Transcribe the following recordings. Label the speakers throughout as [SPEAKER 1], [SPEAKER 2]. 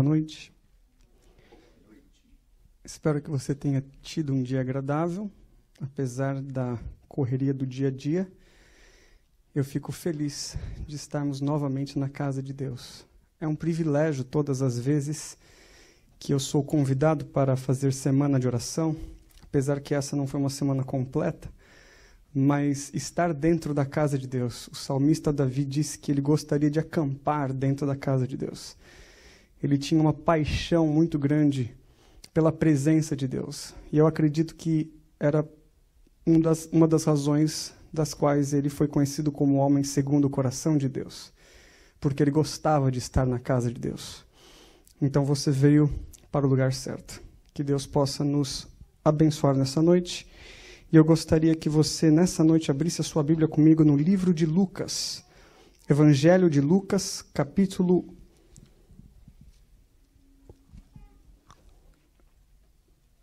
[SPEAKER 1] boa noite. Espero que você tenha tido um dia agradável, apesar da correria do dia a dia. Eu fico feliz de estarmos novamente na casa de Deus. É um privilégio todas as vezes que eu sou convidado para fazer semana de oração, apesar que essa não foi uma semana completa, mas estar dentro da casa de Deus. O salmista Davi disse que ele gostaria de acampar dentro da casa de Deus ele tinha uma paixão muito grande pela presença de Deus. E eu acredito que era um das, uma das razões das quais ele foi conhecido como homem segundo o coração de Deus, porque ele gostava de estar na casa de Deus. Então você veio para o lugar certo. Que Deus possa nos abençoar nessa noite. E eu gostaria que você, nessa noite, abrisse a sua Bíblia comigo no livro de Lucas, Evangelho de Lucas, capítulo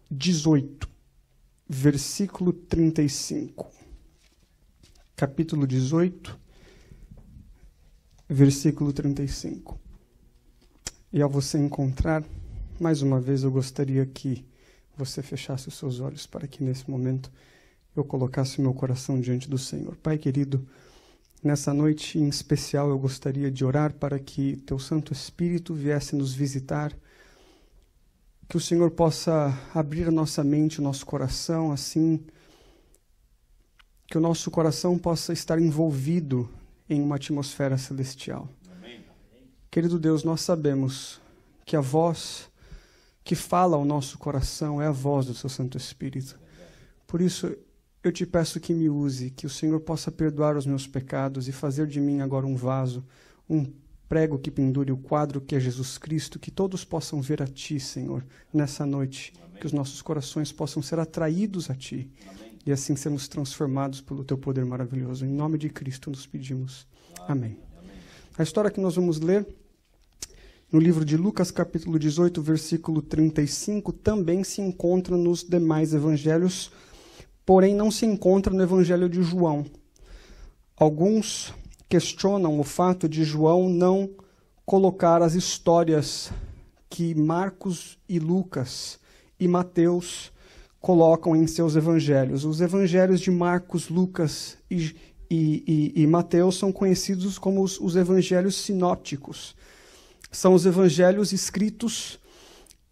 [SPEAKER 1] 18, versículo 35. Capítulo 18, versículo 35. E ao você encontrar, mais uma vez eu gostaria que você fechasse os seus olhos para que nesse momento eu colocasse o meu coração diante do Senhor. Pai querido, nessa noite em especial eu gostaria de orar para que teu Santo Espírito viesse nos visitar que o Senhor possa abrir a nossa mente, o nosso coração, assim, que o nosso coração possa estar envolvido em uma atmosfera celestial. Amém. Querido Deus, nós sabemos que a voz que fala ao nosso coração é a voz do Seu Santo Espírito. Por isso, eu te peço que me use, que o Senhor possa perdoar os meus pecados e fazer de mim agora um vaso, um Prego que pendure o quadro que é Jesus Cristo, que todos possam ver a Ti, Senhor, nessa noite. Amém. Que os nossos corações possam ser atraídos a Ti. Amém. E assim sermos transformados pelo Teu poder maravilhoso. Em nome de Cristo nos pedimos. Amém. Amém. A história que nós vamos ler no livro de Lucas, capítulo 18, versículo 35, também se encontra nos demais evangelhos, porém não se encontra no evangelho de João. Alguns questionam o fato de João não colocar as histórias que Marcos e Lucas e Mateus colocam em seus evangelhos. Os evangelhos de Marcos, Lucas e, e, e, e Mateus são conhecidos como os, os evangelhos sinópticos. São os evangelhos escritos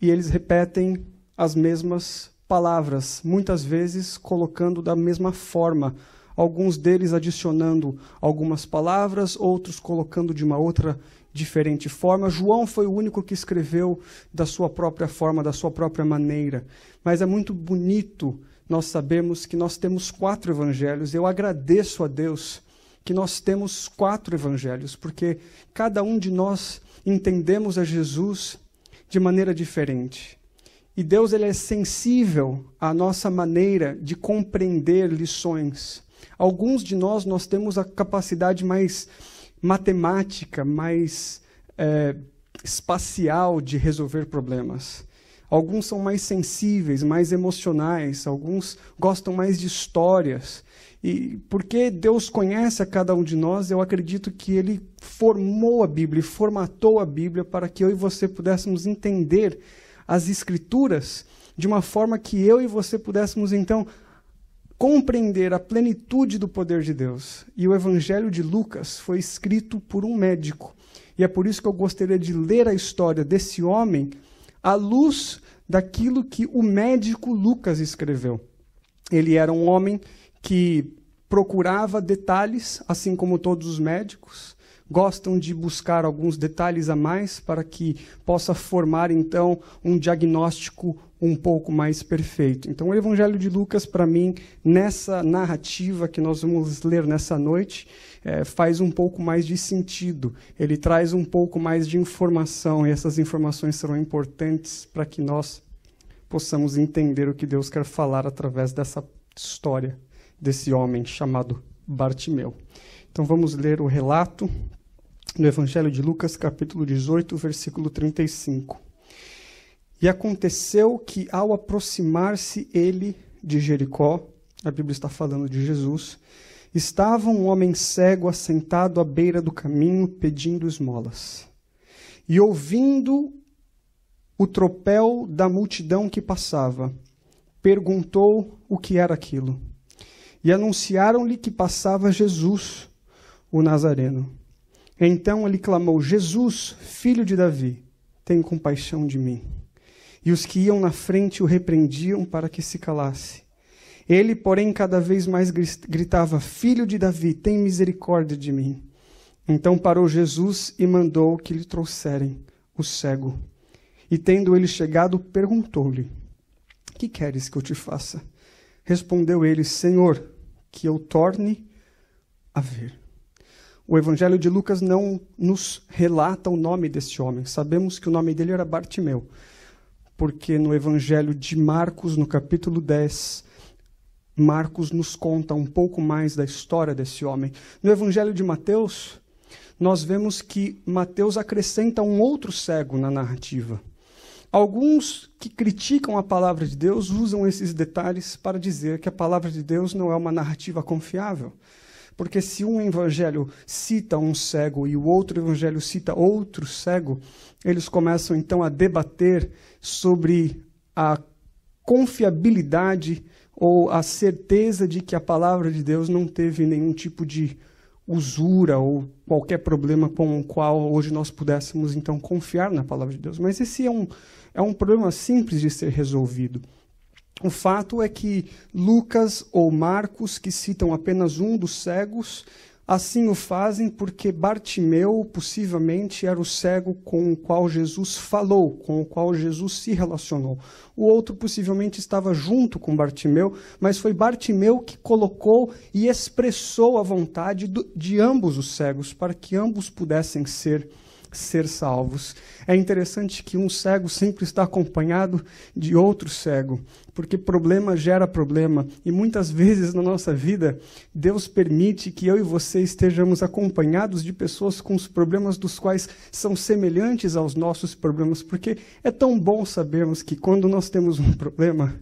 [SPEAKER 1] e eles repetem as mesmas palavras, muitas vezes colocando da mesma forma alguns deles adicionando algumas palavras, outros colocando de uma outra diferente forma. João foi o único que escreveu da sua própria forma, da sua própria maneira. Mas é muito bonito nós sabemos que nós temos quatro evangelhos. Eu agradeço a Deus que nós temos quatro evangelhos, porque cada um de nós entendemos a Jesus de maneira diferente. E Deus ele é sensível à nossa maneira de compreender lições. Alguns de nós, nós temos a capacidade mais matemática, mais é, espacial de resolver problemas. Alguns são mais sensíveis, mais emocionais, alguns gostam mais de histórias. E porque Deus conhece a cada um de nós, eu acredito que Ele formou a Bíblia, formatou a Bíblia para que eu e você pudéssemos entender as Escrituras de uma forma que eu e você pudéssemos então compreender a plenitude do poder de Deus. E o Evangelho de Lucas foi escrito por um médico. E é por isso que eu gostaria de ler a história desse homem à luz daquilo que o médico Lucas escreveu. Ele era um homem que procurava detalhes, assim como todos os médicos, gostam de buscar alguns detalhes a mais para que possa formar então um diagnóstico um pouco mais perfeito. Então, o Evangelho de Lucas, para mim, nessa narrativa que nós vamos ler nessa noite, é, faz um pouco mais de sentido. Ele traz um pouco mais de informação, e essas informações serão importantes para que nós possamos entender o que Deus quer falar através dessa história desse homem chamado Bartimeu. Então, vamos ler o relato no Evangelho de Lucas, capítulo 18, versículo 35. E aconteceu que, ao aproximar-se ele de Jericó, a Bíblia está falando de Jesus, estava um homem cego assentado à beira do caminho pedindo esmolas. E ouvindo o tropel da multidão que passava, perguntou o que era aquilo. E anunciaram-lhe que passava Jesus, o Nazareno. Então ele clamou: Jesus, filho de Davi, tem compaixão de mim e os que iam na frente o repreendiam para que se calasse. Ele, porém, cada vez mais gritava: Filho de Davi, tem misericórdia de mim. Então parou Jesus e mandou que lhe trouxerem o cego. E tendo ele chegado, perguntou-lhe: Que queres que eu te faça? Respondeu ele: Senhor, que eu torne a ver. O Evangelho de Lucas não nos relata o nome deste homem. Sabemos que o nome dele era Bartimeu porque no Evangelho de Marcos, no capítulo 10, Marcos nos conta um pouco mais da história desse homem. No Evangelho de Mateus, nós vemos que Mateus acrescenta um outro cego na narrativa. Alguns que criticam a palavra de Deus usam esses detalhes para dizer que a palavra de Deus não é uma narrativa confiável. Porque se um evangelho cita um cego e o outro evangelho cita outro cego, eles começam então a debater sobre a confiabilidade ou a certeza de que a palavra de Deus não teve nenhum tipo de usura ou qualquer problema com o qual hoje nós pudéssemos então confiar na palavra de Deus. Mas esse é um, é um problema simples de ser resolvido. O fato é que Lucas ou Marcos, que citam apenas um dos cegos, assim o fazem porque Bartimeu possivelmente era o cego com o qual Jesus falou, com o qual Jesus se relacionou. O outro possivelmente estava junto com Bartimeu, mas foi Bartimeu que colocou e expressou a vontade de ambos os cegos para que ambos pudessem ser cegos ser salvos. É interessante que um cego sempre está acompanhado de outro cego, porque problema gera problema e muitas vezes na nossa vida Deus permite que eu e você estejamos acompanhados de pessoas com os problemas dos quais são semelhantes aos nossos problemas, porque é tão bom sabermos que quando nós temos um problema,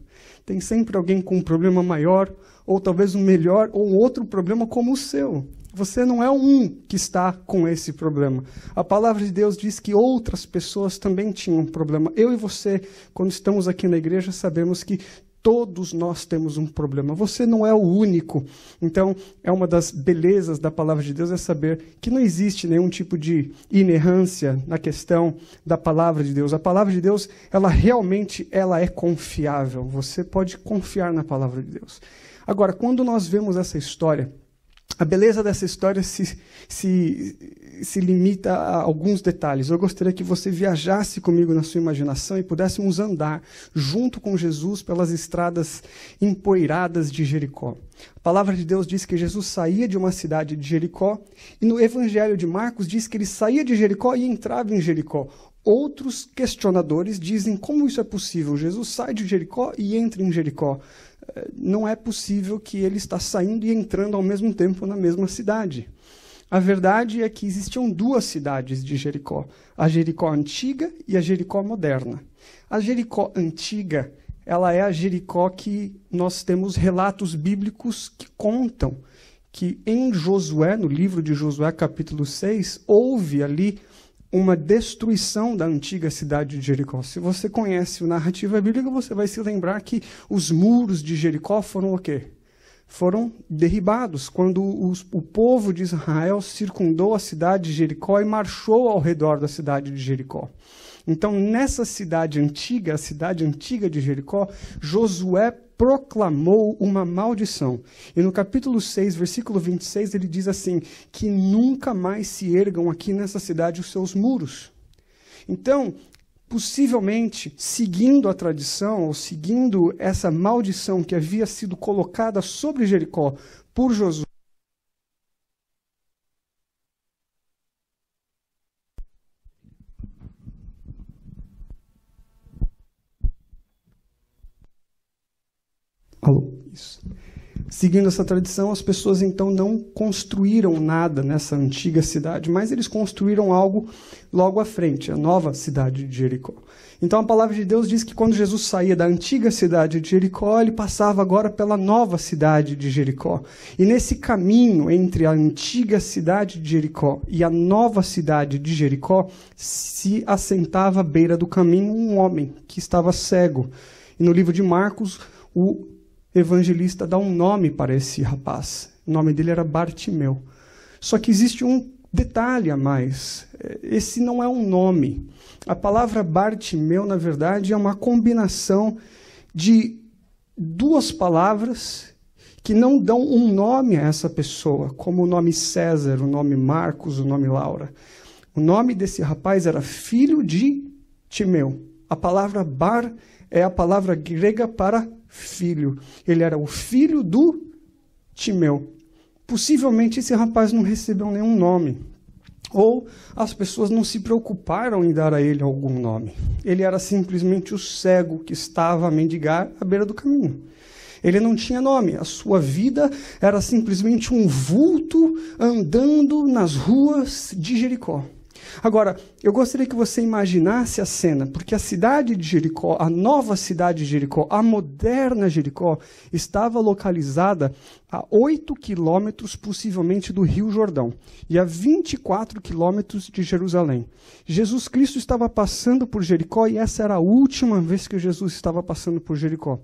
[SPEAKER 1] tem sempre alguém com um problema maior ou talvez um melhor ou outro problema como o seu. Você não é um que está com esse problema. A palavra de Deus diz que outras pessoas também tinham um problema. Eu e você, quando estamos aqui na igreja, sabemos que todos nós temos um problema. Você não é o único. Então, é uma das belezas da palavra de Deus é saber que não existe nenhum tipo de inerrância na questão da palavra de Deus. A palavra de Deus, ela realmente ela é confiável. Você pode confiar na palavra de Deus. Agora, quando nós vemos essa história, a beleza dessa história se, se, se limita a alguns detalhes. Eu gostaria que você viajasse comigo na sua imaginação e pudéssemos andar junto com Jesus pelas estradas empoeiradas de Jericó. A palavra de Deus diz que Jesus saía de uma cidade de Jericó, e no Evangelho de Marcos diz que ele saía de Jericó e entrava em Jericó. Outros questionadores dizem como isso é possível? Jesus sai de Jericó e entra em Jericó. Eh, não é possível que ele está saindo e entrando ao mesmo tempo na mesma cidade. A verdade é que existiam duas cidades de Jericó: a Jericó antiga e a Jericó moderna. A Jericó antiga, ela é a Jericó que nós temos relatos bíblicos que contam que em Josué, no livro de Josué, capítulo 6, houve ali uma destruição da antiga cidade de Jericó. Se você conhece o narrativa bíblica, você vai se lembrar que os muros de Jericó foram o quê? Foram derribados quando os, o povo de Israel circundou a cidade de Jericó e marchou ao redor da cidade de Jericó. Então, nessa cidade antiga, a cidade antiga de Jericó, Josué proclamou uma maldição. E no capítulo 6, versículo 26, ele diz assim: que nunca mais se ergam aqui nessa cidade os seus muros. Então, possivelmente, seguindo a tradição, ou seguindo essa maldição que havia sido colocada sobre Jericó por Josué, Alô, isso. Seguindo essa tradição, as pessoas então não construíram nada nessa antiga cidade, mas eles construíram algo logo à frente, a nova cidade de Jericó. Então a palavra de Deus diz que quando Jesus saía da antiga cidade de Jericó, ele passava agora pela nova cidade de Jericó. E nesse caminho entre a antiga cidade de Jericó e a nova cidade de Jericó, se assentava à beira do caminho um homem que estava cego. E no livro de Marcos, o evangelista dá um nome para esse rapaz. O nome dele era Bartimeu. Só que existe um detalhe a mais: é, esse não é um nome. A palavra Bartimeu, na verdade, é uma combinação de duas palavras que não dão um nome a essa pessoa, como o nome César, o nome Marcos, o nome Laura. O nome desse rapaz era filho de Timeu. A palavra bar é a palavra grega para filho. Ele era o filho do Timeu. Possivelmente esse rapaz não recebeu nenhum nome. Ou as pessoas não se preocuparam em dar a ele algum nome. Ele era simplesmente o cego que estava a mendigar à beira do caminho. Ele não tinha nome, a sua vida era simplesmente um vulto andando nas ruas de Jericó. Agora, eu gostaria que você imaginasse a cena, porque a cidade de Jericó, a nova cidade de Jericó, a moderna Jericó, estava localizada a 8 quilômetros, possivelmente, do Rio Jordão e a 24 quilômetros de Jerusalém. Jesus Cristo estava passando por Jericó e essa era a última vez que Jesus estava passando por Jericó.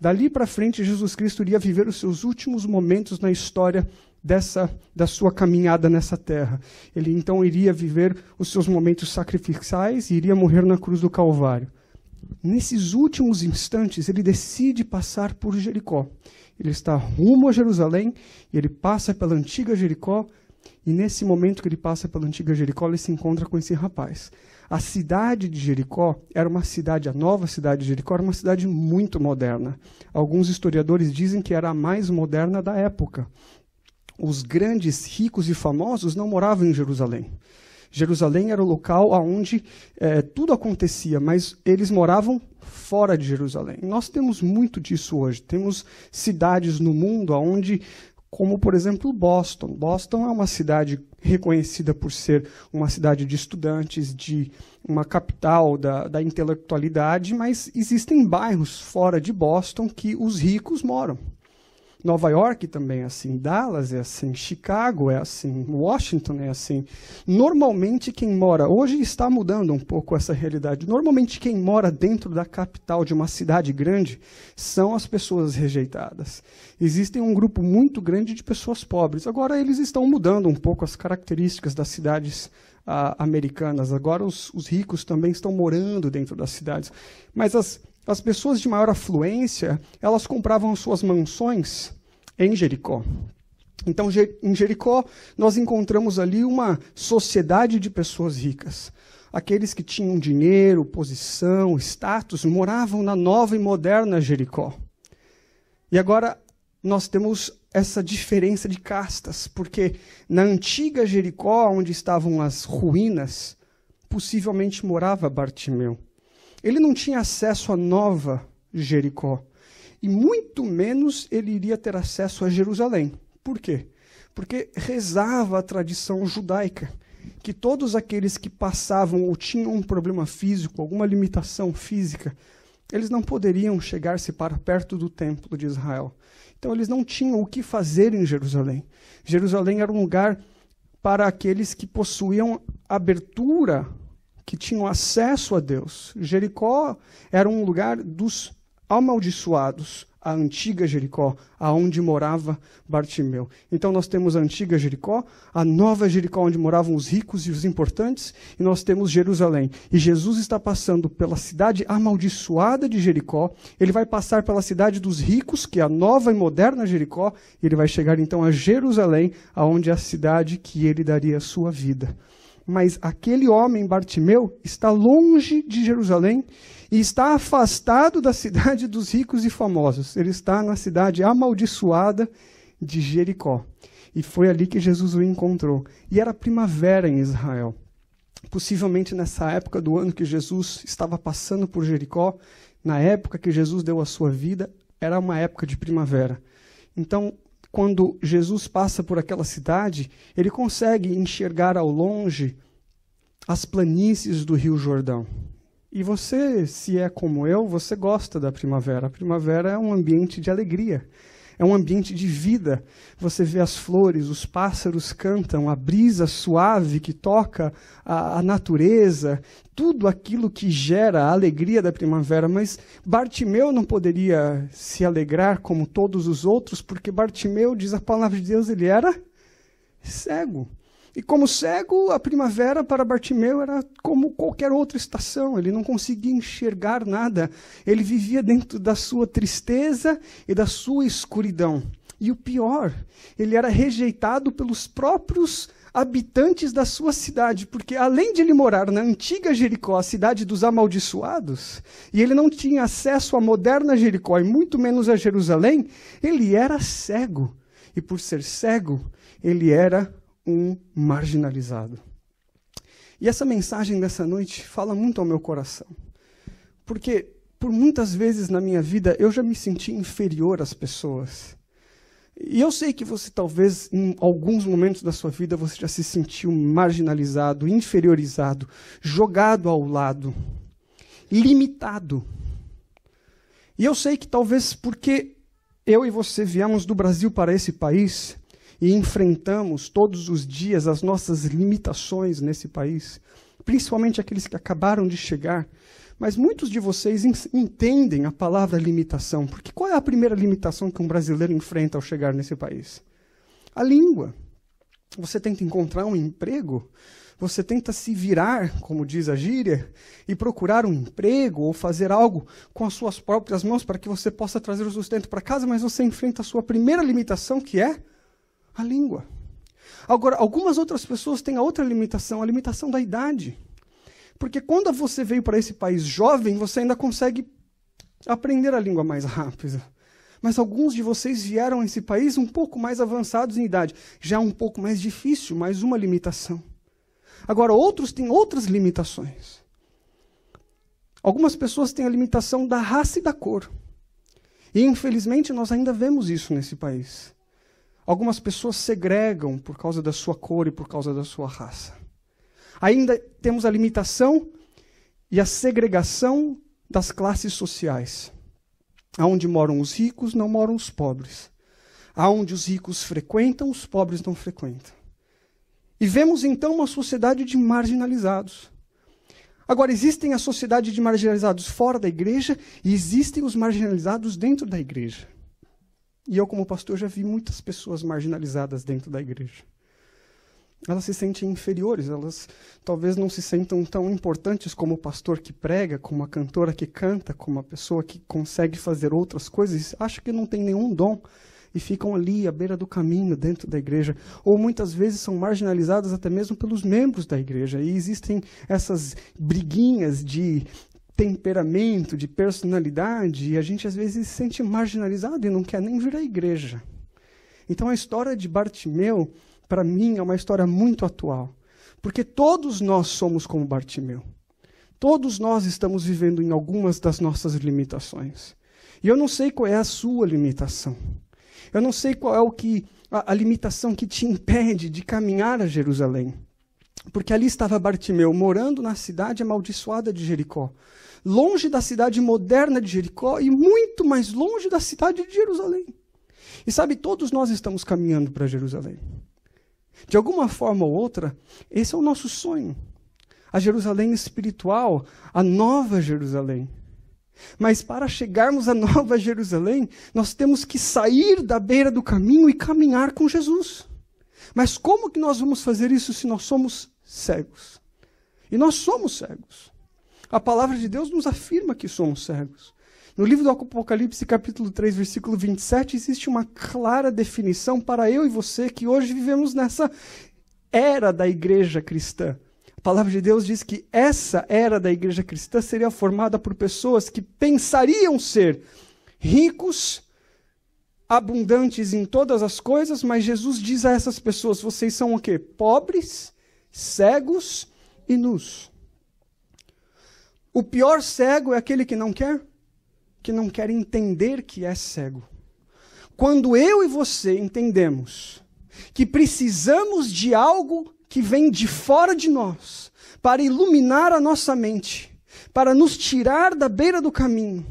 [SPEAKER 1] Dali para frente, Jesus Cristo iria viver os seus últimos momentos na história dessa da sua caminhada nessa terra. Ele então iria viver os seus momentos sacrificiais e iria morrer na cruz do Calvário. Nesses últimos instantes, ele decide passar por Jericó. Ele está rumo a Jerusalém e ele passa pela antiga Jericó. E nesse momento que ele passa pela antiga Jericó, ele se encontra com esse rapaz. A cidade de Jericó era uma cidade, a nova cidade de Jericó era uma cidade muito moderna. Alguns historiadores dizem que era a mais moderna da época os grandes, ricos e famosos não moravam em Jerusalém. Jerusalém era o local onde é, tudo acontecia, mas eles moravam fora de Jerusalém. Nós temos muito disso hoje. Temos cidades no mundo onde como por exemplo Boston. Boston é uma cidade reconhecida por ser uma cidade de estudantes, de uma capital da, da, intelectualidade, mas existem bairros fora de Boston que os ricos moram. Nova York também é assim, Dallas é assim, Chicago é assim, Washington é assim. Normalmente quem mora, hoje está mudando um pouco essa realidade. Normalmente quem mora dentro da capital de uma cidade grande são as pessoas rejeitadas. Existem um grupo muito grande de pessoas pobres. Agora eles estão mudando um pouco as características das cidades ah, americanas. Agora os, os ricos também estão morando dentro das cidades. Mas as as pessoas de maior afluência, elas compravam suas mansões em Jericó. Então, em Jericó, nós encontramos ali uma sociedade de pessoas ricas. Aqueles que tinham dinheiro, posição, status, moravam na nova e moderna Jericó. E agora nós temos essa diferença de castas, porque na antiga Jericó, onde estavam as ruínas, possivelmente morava Bartimeu. Ele não tinha acesso à nova Jericó. E muito menos ele iria ter acesso a Jerusalém. Por quê? Porque rezava a tradição judaica que todos aqueles que passavam ou tinham um problema físico, alguma limitação física, eles não poderiam chegar-se para perto do templo de Israel. Então eles não tinham o que fazer em Jerusalém. Jerusalém era um lugar para aqueles que possuíam abertura que tinham acesso a Deus. Jericó era um lugar dos amaldiçoados, a antiga Jericó, aonde morava Bartimeu. Então nós temos a antiga Jericó, a nova Jericó onde moravam os ricos e os importantes, e nós temos Jerusalém. E Jesus está passando pela cidade amaldiçoada de Jericó, ele vai passar pela cidade dos ricos, que é a nova e moderna Jericó, e ele vai chegar então a Jerusalém, aonde é a cidade que ele daria a sua vida mas aquele homem, Bartimeu, está longe de Jerusalém e está afastado da cidade dos ricos e famosos. Ele está na cidade amaldiçoada de Jericó. E foi ali que Jesus o encontrou. E era primavera em Israel. Possivelmente nessa época do ano que Jesus estava passando por Jericó, na época que Jesus deu a sua vida, era uma época de primavera. Então, quando Jesus passa por aquela cidade, ele consegue enxergar ao longe as planícies do Rio Jordão. E você, se é como eu, você gosta da primavera. A primavera é um ambiente de alegria é um ambiente de vida. Você vê as flores, os pássaros cantam, a brisa suave que toca a, a natureza, tudo aquilo que gera a alegria da primavera. Mas Bartimeu não poderia se alegrar como todos os outros, porque Bartimeu, diz a palavra de Deus, ele era cego. E como cego, a primavera para Bartimeu era como qualquer outra estação, ele não conseguia enxergar nada, ele vivia dentro da sua tristeza e da sua escuridão. E o pior, ele era rejeitado pelos próprios habitantes da sua cidade, porque além de ele morar na antiga Jericó, a cidade dos amaldiçoados, e ele não tinha acesso à moderna Jericó e muito menos a Jerusalém, ele era cego. E por ser cego, ele era um marginalizado. E essa mensagem dessa noite fala muito ao meu coração. Porque por muitas vezes na minha vida eu já me senti inferior às pessoas. E eu sei que você talvez em alguns momentos da sua vida você já se sentiu marginalizado, inferiorizado, jogado ao lado, limitado. E eu sei que talvez porque eu e você viemos do Brasil para esse país, e enfrentamos todos os dias as nossas limitações nesse país, principalmente aqueles que acabaram de chegar. Mas muitos de vocês entendem a palavra limitação, porque qual é a primeira limitação que um brasileiro enfrenta ao chegar nesse país? A língua. Você tenta encontrar um emprego, você tenta se virar, como diz a gíria, e procurar um emprego ou fazer algo com as suas próprias mãos para que você possa trazer o sustento para casa, mas você enfrenta a sua primeira limitação, que é a língua. Agora, algumas outras pessoas têm a outra limitação, a limitação da idade. Porque quando você veio para esse país jovem, você ainda consegue aprender a língua mais rápido. Mas alguns de vocês vieram a esse país um pouco mais avançados em idade. Já é um pouco mais difícil, mais uma limitação. Agora, outros têm outras limitações. Algumas pessoas têm a limitação da raça e da cor. E, infelizmente, nós ainda vemos isso nesse país. Algumas pessoas segregam por causa da sua cor e por causa da sua raça. Ainda temos a limitação e a segregação das classes sociais. Aonde moram os ricos, não moram os pobres. Aonde os ricos frequentam, os pobres não frequentam. E vemos então uma sociedade de marginalizados. Agora, existem a sociedade de marginalizados fora da igreja e existem os marginalizados dentro da igreja. E eu, como pastor, já vi muitas pessoas marginalizadas dentro da igreja. Elas se sentem inferiores, elas talvez não se sentam tão importantes como o pastor que prega, como a cantora que canta, como a pessoa que consegue fazer outras coisas, acha que não tem nenhum dom e ficam ali à beira do caminho dentro da igreja, ou muitas vezes são marginalizadas até mesmo pelos membros da igreja. E existem essas briguinhas de temperamento, de personalidade, e a gente às vezes se sente marginalizado e não quer nem vir à igreja. Então a história de Bartimeu, para mim, é uma história muito atual. Porque todos nós somos como Bartimeu. Todos nós estamos vivendo em algumas das nossas limitações. E eu não sei qual é a sua limitação. Eu não sei qual é o que a, a limitação que te impede de caminhar a Jerusalém porque ali estava Bartimeu morando na cidade amaldiçoada de Jericó, longe da cidade moderna de Jericó e muito mais longe da cidade de Jerusalém. E sabe, todos nós estamos caminhando para Jerusalém. De alguma forma ou outra, esse é o nosso sonho. A Jerusalém espiritual, a nova Jerusalém. Mas para chegarmos à nova Jerusalém, nós temos que sair da beira do caminho e caminhar com Jesus. Mas como que nós vamos fazer isso se nós somos cegos? E nós somos cegos. A palavra de Deus nos afirma que somos cegos. No livro do Apocalipse, capítulo 3, versículo 27, existe uma clara definição para eu e você que hoje vivemos nessa era da igreja cristã. A palavra de Deus diz que essa era da igreja cristã seria formada por pessoas que pensariam ser ricos, abundantes em todas as coisas, mas Jesus diz a essas pessoas: vocês são o quê? Pobres, cegos e nus. O pior cego é aquele que não quer, que não quer entender que é cego. Quando eu e você entendemos que precisamos de algo que vem de fora de nós para iluminar a nossa mente, para nos tirar da beira do caminho,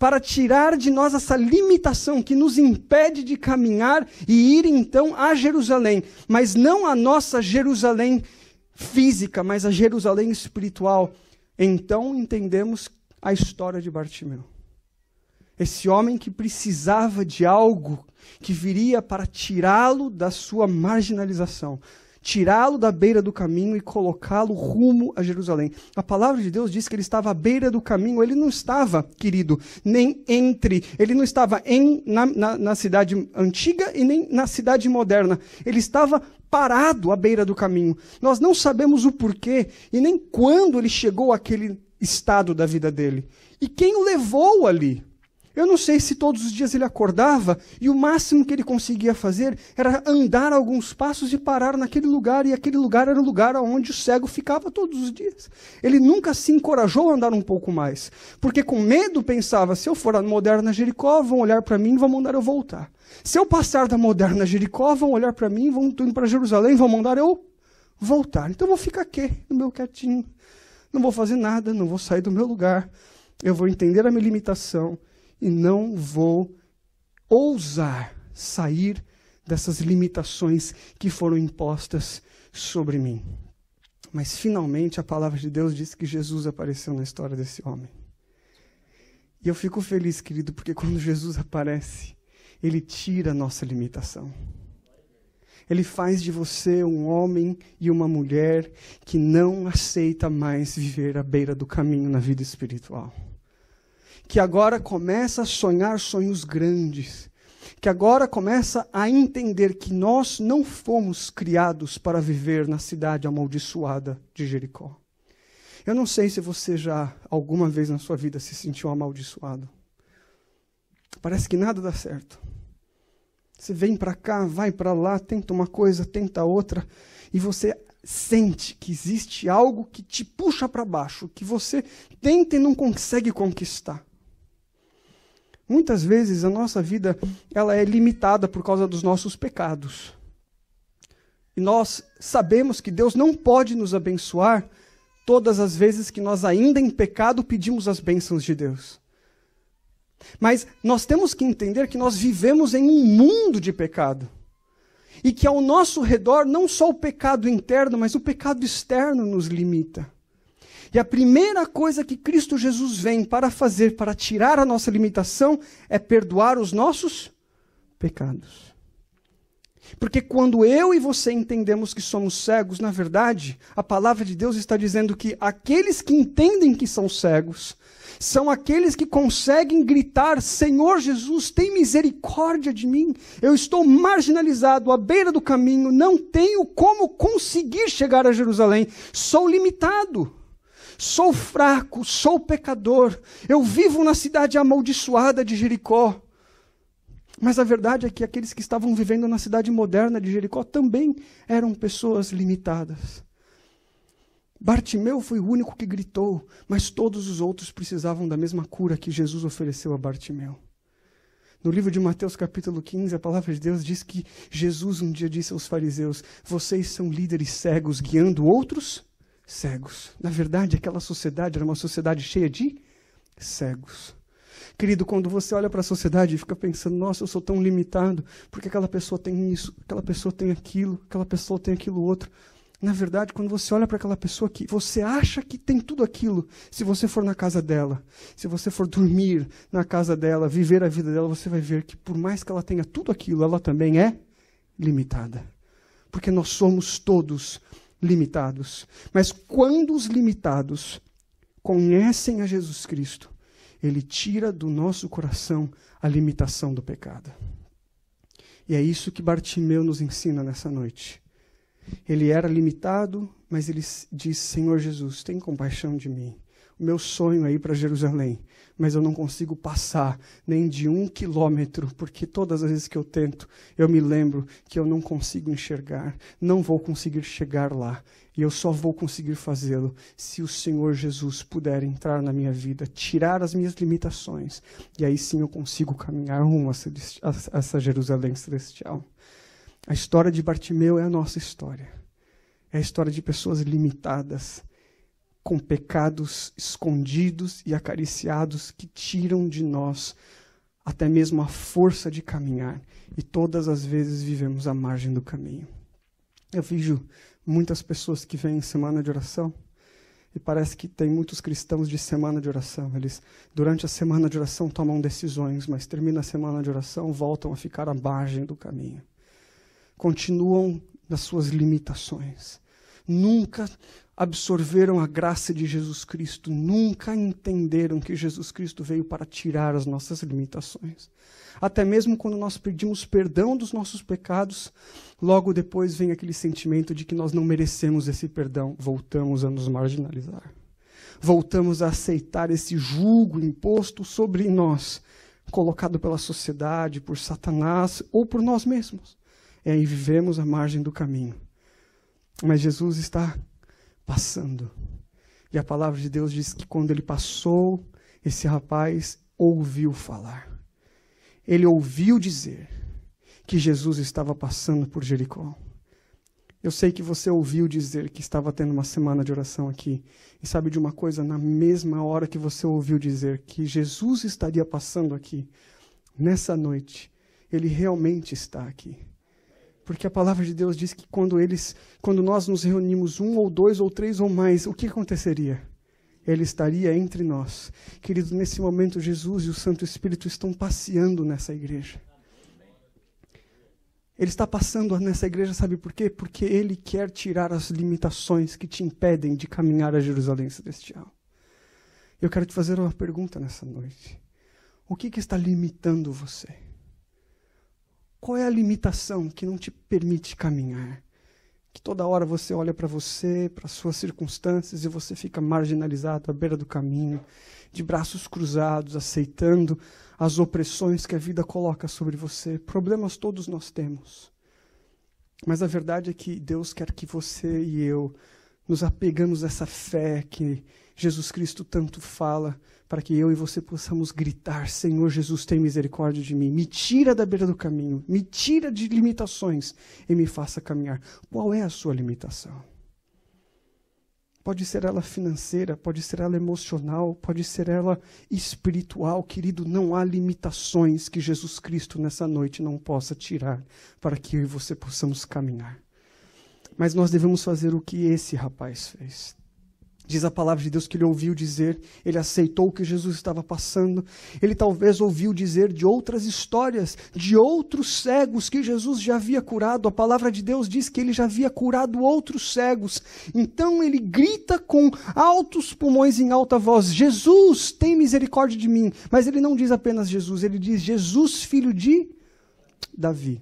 [SPEAKER 1] para tirar de nós essa limitação que nos impede de caminhar e ir então a Jerusalém, mas não a nossa Jerusalém física, mas a Jerusalém espiritual. Então entendemos a história de Bartimeu. Esse homem que precisava de algo que viria para tirá-lo da sua marginalização tirá-lo da beira do caminho e colocá-lo rumo a Jerusalém. A palavra de Deus diz que ele estava à beira do caminho, ele não estava, querido, nem entre, ele não estava em, na, na, na cidade antiga e nem na cidade moderna, ele estava parado à beira do caminho. Nós não sabemos o porquê e nem quando ele chegou àquele estado da vida dele. E quem o levou ali? Eu não sei se todos os dias ele acordava e o máximo que ele conseguia fazer era andar alguns passos e parar naquele lugar, e aquele lugar era o lugar onde o cego ficava todos os dias. Ele nunca se encorajou a andar um pouco mais, porque com medo pensava: se eu for a moderna Jericó, vão olhar para mim e vão mandar eu voltar. Se eu passar da moderna Jericó, vão olhar para mim, vão indo para Jerusalém, vão mandar eu voltar. Então eu vou ficar aqui, no meu quietinho. Não vou fazer nada, não vou sair do meu lugar. Eu vou entender a minha limitação e não vou ousar sair dessas limitações que foram impostas sobre mim. Mas finalmente a palavra de Deus diz que Jesus apareceu na história desse homem. E eu fico feliz, querido, porque quando Jesus aparece, ele tira a nossa limitação. Ele faz de você um homem e uma mulher que não aceita mais viver à beira do caminho na vida espiritual que agora começa a sonhar sonhos grandes, que agora começa a entender que nós não fomos criados para viver na cidade amaldiçoada de Jericó. Eu não sei se você já alguma vez na sua vida se sentiu amaldiçoado. Parece que nada dá certo. Você vem para cá, vai para lá, tenta uma coisa, tenta outra, e você sente que existe algo que te puxa para baixo, que você tenta e não consegue conquistar. Muitas vezes a nossa vida ela é limitada por causa dos nossos pecados. E nós sabemos que Deus não pode nos abençoar todas as vezes que nós ainda em pecado pedimos as bênçãos de Deus. Mas nós temos que entender que nós vivemos em um mundo de pecado. E que ao nosso redor, não só o pecado interno, mas o pecado externo nos limita. E a primeira coisa que Cristo Jesus vem para fazer, para tirar a nossa limitação, é perdoar os nossos pecados. Porque quando eu e você entendemos que somos cegos, na verdade, a palavra de Deus está dizendo que aqueles que entendem que são cegos são aqueles que conseguem gritar: Senhor Jesus, tem misericórdia de mim. Eu estou marginalizado, à beira do caminho, não tenho como conseguir chegar a Jerusalém, sou limitado. Sou fraco, sou pecador. Eu vivo na cidade amaldiçoada de Jericó. Mas a verdade é que aqueles que estavam vivendo na cidade moderna de Jericó também eram pessoas limitadas. Bartimeu foi o único que gritou, mas todos os outros precisavam da mesma cura que Jesus ofereceu a Bartimeu. No livro de Mateus, capítulo 15, a palavra de Deus diz que Jesus um dia disse aos fariseus: Vocês são líderes cegos guiando outros cegos. Na verdade, aquela sociedade era uma sociedade cheia de cegos. Querido, quando você olha para a sociedade e fica pensando, nossa, eu sou tão limitado, porque aquela pessoa tem isso, aquela pessoa tem aquilo, aquela pessoa tem aquilo outro. Na verdade, quando você olha para aquela pessoa que você acha que tem tudo aquilo, se você for na casa dela, se você for dormir na casa dela, viver a vida dela, você vai ver que por mais que ela tenha tudo aquilo, ela também é limitada. Porque nós somos todos limitados. Mas quando os limitados conhecem a Jesus Cristo, ele tira do nosso coração a limitação do pecado. E é isso que Bartimeu nos ensina nessa noite. Ele era limitado, mas ele diz: Senhor Jesus, tem compaixão de mim. O meu sonho é ir para Jerusalém mas eu não consigo passar nem de um quilômetro, porque todas as vezes que eu tento, eu me lembro que eu não consigo enxergar, não vou conseguir chegar lá. E eu só vou conseguir fazê-lo se o Senhor Jesus puder entrar na minha vida, tirar as minhas limitações, e aí sim eu consigo caminhar rumo a essa Jerusalém celestial. A história de Bartimeu é a nossa história. É a história de pessoas limitadas, com pecados escondidos e acariciados que tiram de nós até mesmo a força de caminhar e todas as vezes vivemos à margem do caminho. Eu vejo muitas pessoas que vêm em semana de oração e parece que tem muitos cristãos de semana de oração. Eles, durante a semana de oração, tomam decisões, mas termina a semana de oração, voltam a ficar à margem do caminho. Continuam nas suas limitações nunca absorveram a graça de Jesus Cristo, nunca entenderam que Jesus Cristo veio para tirar as nossas limitações. Até mesmo quando nós pedimos perdão dos nossos pecados, logo depois vem aquele sentimento de que nós não merecemos esse perdão, voltamos a nos marginalizar. Voltamos a aceitar esse julgo imposto sobre nós, colocado pela sociedade, por Satanás ou por nós mesmos. E é aí vivemos à margem do caminho. Mas Jesus está passando. E a palavra de Deus diz que quando ele passou, esse rapaz ouviu falar. Ele ouviu dizer que Jesus estava passando por Jericó. Eu sei que você ouviu dizer que estava tendo uma semana de oração aqui. E sabe de uma coisa? Na mesma hora que você ouviu dizer que Jesus estaria passando aqui, nessa noite, ele realmente está aqui. Porque a palavra de Deus diz que quando eles, quando nós nos reunimos um ou dois ou três ou mais, o que aconteceria? Ele estaria entre nós. Querido, nesse momento Jesus e o Santo Espírito estão passeando nessa igreja. Ele está passando nessa igreja, sabe por quê? Porque ele quer tirar as limitações que te impedem de caminhar a Jerusalém Celestial. Eu quero te fazer uma pergunta nessa noite. O que, que está limitando você? Qual é a limitação que não te permite caminhar? Que toda hora você olha para você, para suas circunstâncias e você fica marginalizado à beira do caminho, de braços cruzados, aceitando as opressões que a vida coloca sobre você. Problemas todos nós temos. Mas a verdade é que Deus quer que você e eu nos apegamos a essa fé que Jesus Cristo tanto fala, para que eu e você possamos gritar: Senhor Jesus, tem misericórdia de mim, me tira da beira do caminho, me tira de limitações e me faça caminhar. Qual é a sua limitação? Pode ser ela financeira, pode ser ela emocional, pode ser ela espiritual. Querido, não há limitações que Jesus Cristo nessa noite não possa tirar para que eu e você possamos caminhar. Mas nós devemos fazer o que esse rapaz fez. Diz a palavra de Deus que ele ouviu dizer, ele aceitou o que Jesus estava passando, ele talvez ouviu dizer de outras histórias, de outros cegos que Jesus já havia curado. A palavra de Deus diz que ele já havia curado outros cegos. Então ele grita com altos pulmões em alta voz: Jesus, tem misericórdia de mim. Mas ele não diz apenas Jesus, ele diz Jesus, filho de Davi.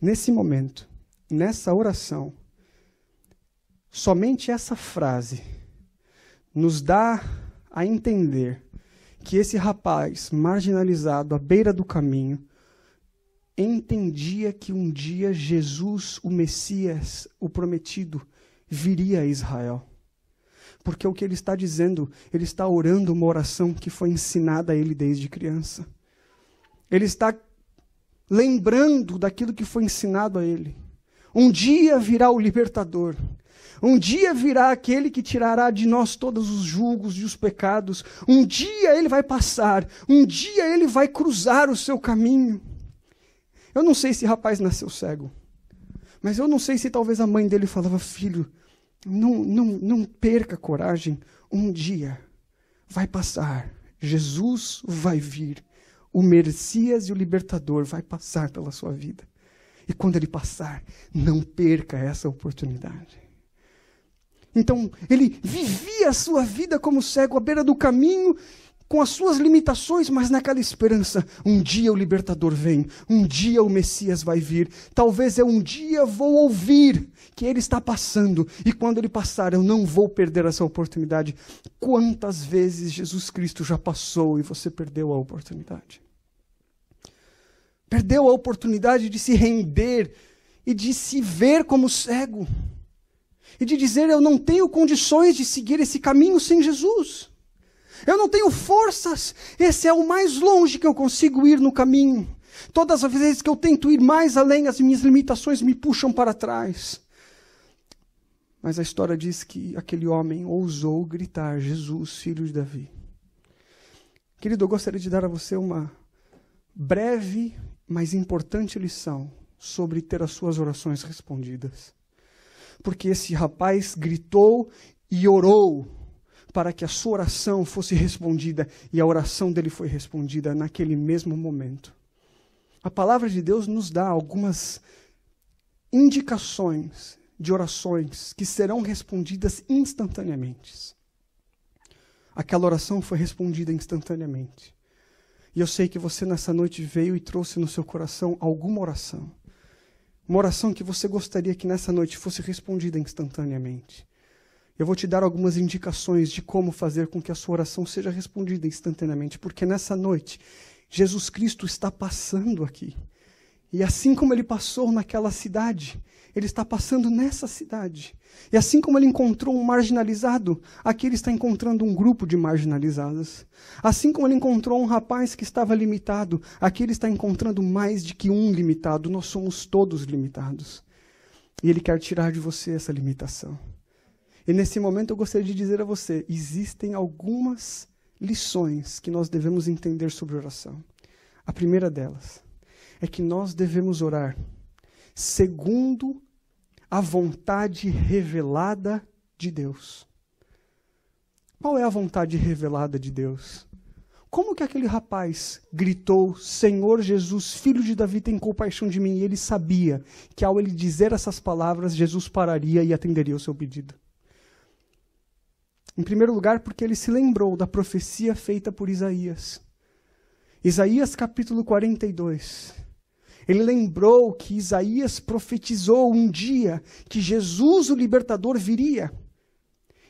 [SPEAKER 1] Nesse momento, nessa oração, Somente essa frase nos dá a entender que esse rapaz marginalizado à beira do caminho entendia que um dia Jesus, o Messias, o prometido, viria a Israel. Porque o que ele está dizendo, ele está orando uma oração que foi ensinada a ele desde criança. Ele está lembrando daquilo que foi ensinado a ele. Um dia virá o libertador. Um dia virá aquele que tirará de nós todos os julgos e os pecados. Um dia ele vai passar. Um dia ele vai cruzar o seu caminho. Eu não sei se rapaz nasceu cego. Mas eu não sei se talvez a mãe dele falava: Filho, não, não, não perca coragem. Um dia vai passar. Jesus vai vir. O Messias e o Libertador vai passar pela sua vida. E quando ele passar, não perca essa oportunidade. Então, ele vivia a sua vida como cego, à beira do caminho, com as suas limitações, mas naquela esperança: um dia o libertador vem, um dia o Messias vai vir. Talvez eu um dia vou ouvir que ele está passando, e quando ele passar, eu não vou perder essa oportunidade. Quantas vezes Jesus Cristo já passou e você perdeu a oportunidade? Perdeu a oportunidade de se render e de se ver como cego e de dizer: Eu não tenho condições de seguir esse caminho sem Jesus. Eu não tenho forças. Esse é o mais longe que eu consigo ir no caminho. Todas as vezes que eu tento ir mais além, as minhas limitações me puxam para trás. Mas a história diz que aquele homem ousou gritar: Jesus, filho de Davi. Querido, eu gostaria de dar a você uma breve, mas importante lição sobre ter as suas orações respondidas porque esse rapaz gritou e orou para que a sua oração fosse respondida, e a oração dele foi respondida naquele mesmo momento. A palavra de Deus nos dá algumas indicações de orações que serão respondidas instantaneamente. Aquela oração foi respondida instantaneamente. E eu sei que você nessa noite veio e trouxe no seu coração alguma oração. Uma oração que você gostaria que nessa noite fosse respondida instantaneamente. Eu vou te dar algumas indicações de como fazer com que a sua oração seja respondida instantaneamente, porque nessa noite Jesus Cristo está passando aqui. E assim como ele passou naquela cidade, ele está passando nessa cidade. E assim como ele encontrou um marginalizado, aqui ele está encontrando um grupo de marginalizados. Assim como ele encontrou um rapaz que estava limitado, aqui ele está encontrando mais de que um limitado. Nós somos todos limitados. E ele quer tirar de você essa limitação. E nesse momento eu gostaria de dizer a você: existem algumas lições que nós devemos entender sobre oração. A primeira delas é que nós devemos orar segundo a vontade revelada de Deus. Qual é a vontade revelada de Deus? Como que aquele rapaz gritou: Senhor Jesus, filho de Davi, tem compaixão de mim? E ele sabia que ao ele dizer essas palavras, Jesus pararia e atenderia o seu pedido. Em primeiro lugar, porque ele se lembrou da profecia feita por Isaías. Isaías capítulo 42. Ele lembrou que Isaías profetizou um dia que Jesus, o libertador, viria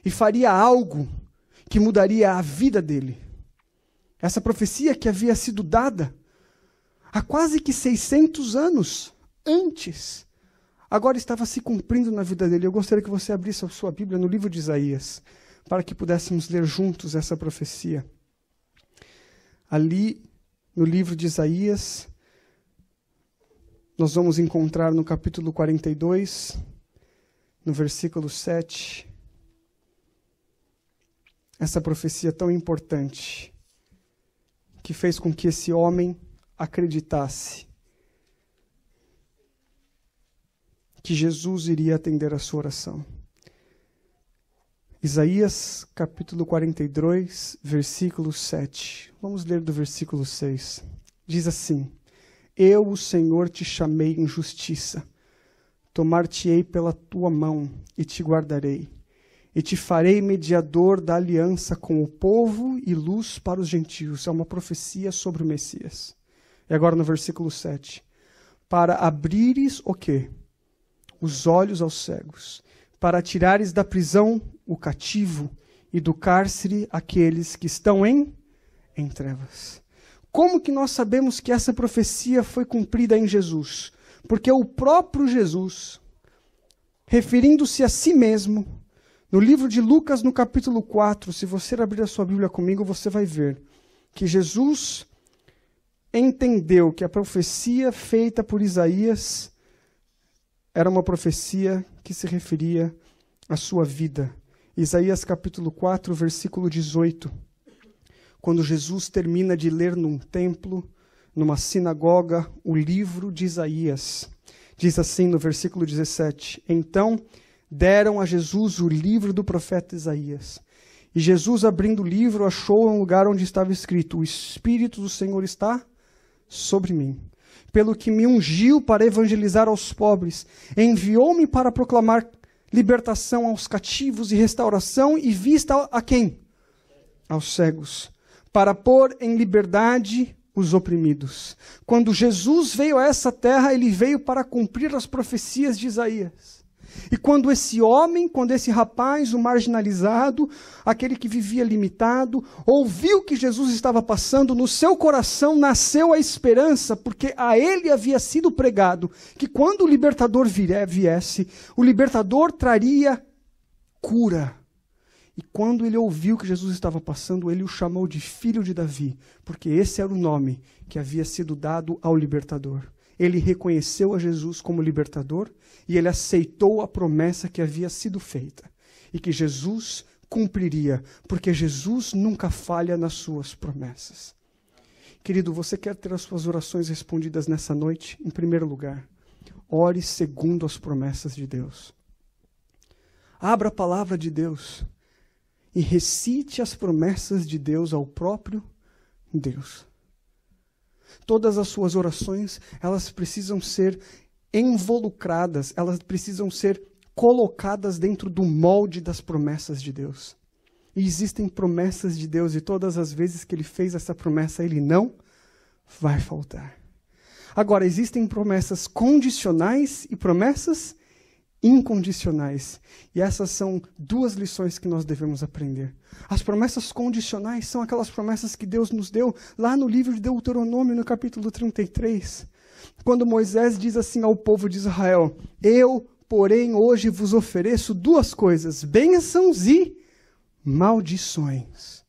[SPEAKER 1] e faria algo que mudaria a vida dele. Essa profecia que havia sido dada há quase que 600 anos antes, agora estava se cumprindo na vida dele. Eu gostaria que você abrisse a sua Bíblia no livro de Isaías, para que pudéssemos ler juntos essa profecia. Ali, no livro de Isaías, nós vamos encontrar no capítulo 42, no versículo 7, essa profecia tão importante que fez com que esse homem acreditasse que Jesus iria atender a sua oração. Isaías capítulo 42, versículo 7. Vamos ler do versículo 6. Diz assim: eu, o Senhor, te chamei em justiça. Tomar-te-ei pela tua mão e te guardarei. E te farei mediador da aliança com o povo e luz para os gentios. É uma profecia sobre o Messias. E agora no versículo 7. Para abrires o quê? Os olhos aos cegos. Para tirares da prisão o cativo e do cárcere aqueles que estão em, em trevas como que nós sabemos que essa profecia foi cumprida em Jesus? Porque o próprio Jesus, referindo-se a si mesmo, no livro de Lucas, no capítulo 4, se você abrir a sua Bíblia comigo, você vai ver que Jesus entendeu que a profecia feita por Isaías era uma profecia que se referia à sua vida. Isaías capítulo 4, versículo 18 quando Jesus termina de ler num templo, numa sinagoga, o livro de Isaías. Diz assim no versículo 17: Então deram a Jesus o livro do profeta Isaías. E Jesus, abrindo o livro, achou um lugar onde estava escrito: O Espírito do Senhor está sobre mim, pelo que me ungiu para evangelizar aos pobres, enviou-me para proclamar libertação aos cativos e restauração e vista a quem? Aos cegos para pôr em liberdade os oprimidos. Quando Jesus veio a essa terra, ele veio para cumprir as profecias de Isaías. E quando esse homem, quando esse rapaz, o marginalizado, aquele que vivia limitado, ouviu que Jesus estava passando, no seu coração nasceu a esperança, porque a ele havia sido pregado que quando o libertador viesse, o libertador traria cura e quando ele ouviu que Jesus estava passando, ele o chamou de filho de Davi, porque esse era o nome que havia sido dado ao libertador. Ele reconheceu a Jesus como libertador e ele aceitou a promessa que havia sido feita e que Jesus cumpriria, porque Jesus nunca falha nas suas promessas. Querido, você quer ter as suas orações respondidas nessa noite? Em primeiro lugar, ore segundo as promessas de Deus. Abra a palavra de Deus e recite as promessas de Deus ao próprio Deus. Todas as suas orações, elas precisam ser involucradas, elas precisam ser colocadas dentro do molde das promessas de Deus. E existem promessas de Deus, e todas as vezes que ele fez essa promessa, ele não vai faltar. Agora, existem promessas condicionais e promessas incondicionais. E essas são duas lições que nós devemos aprender. As promessas condicionais são aquelas promessas que Deus nos deu lá no livro de Deuteronômio, no capítulo 33. Quando Moisés diz assim ao povo de Israel: Eu, porém, hoje vos ofereço duas coisas: bênçãos e maldições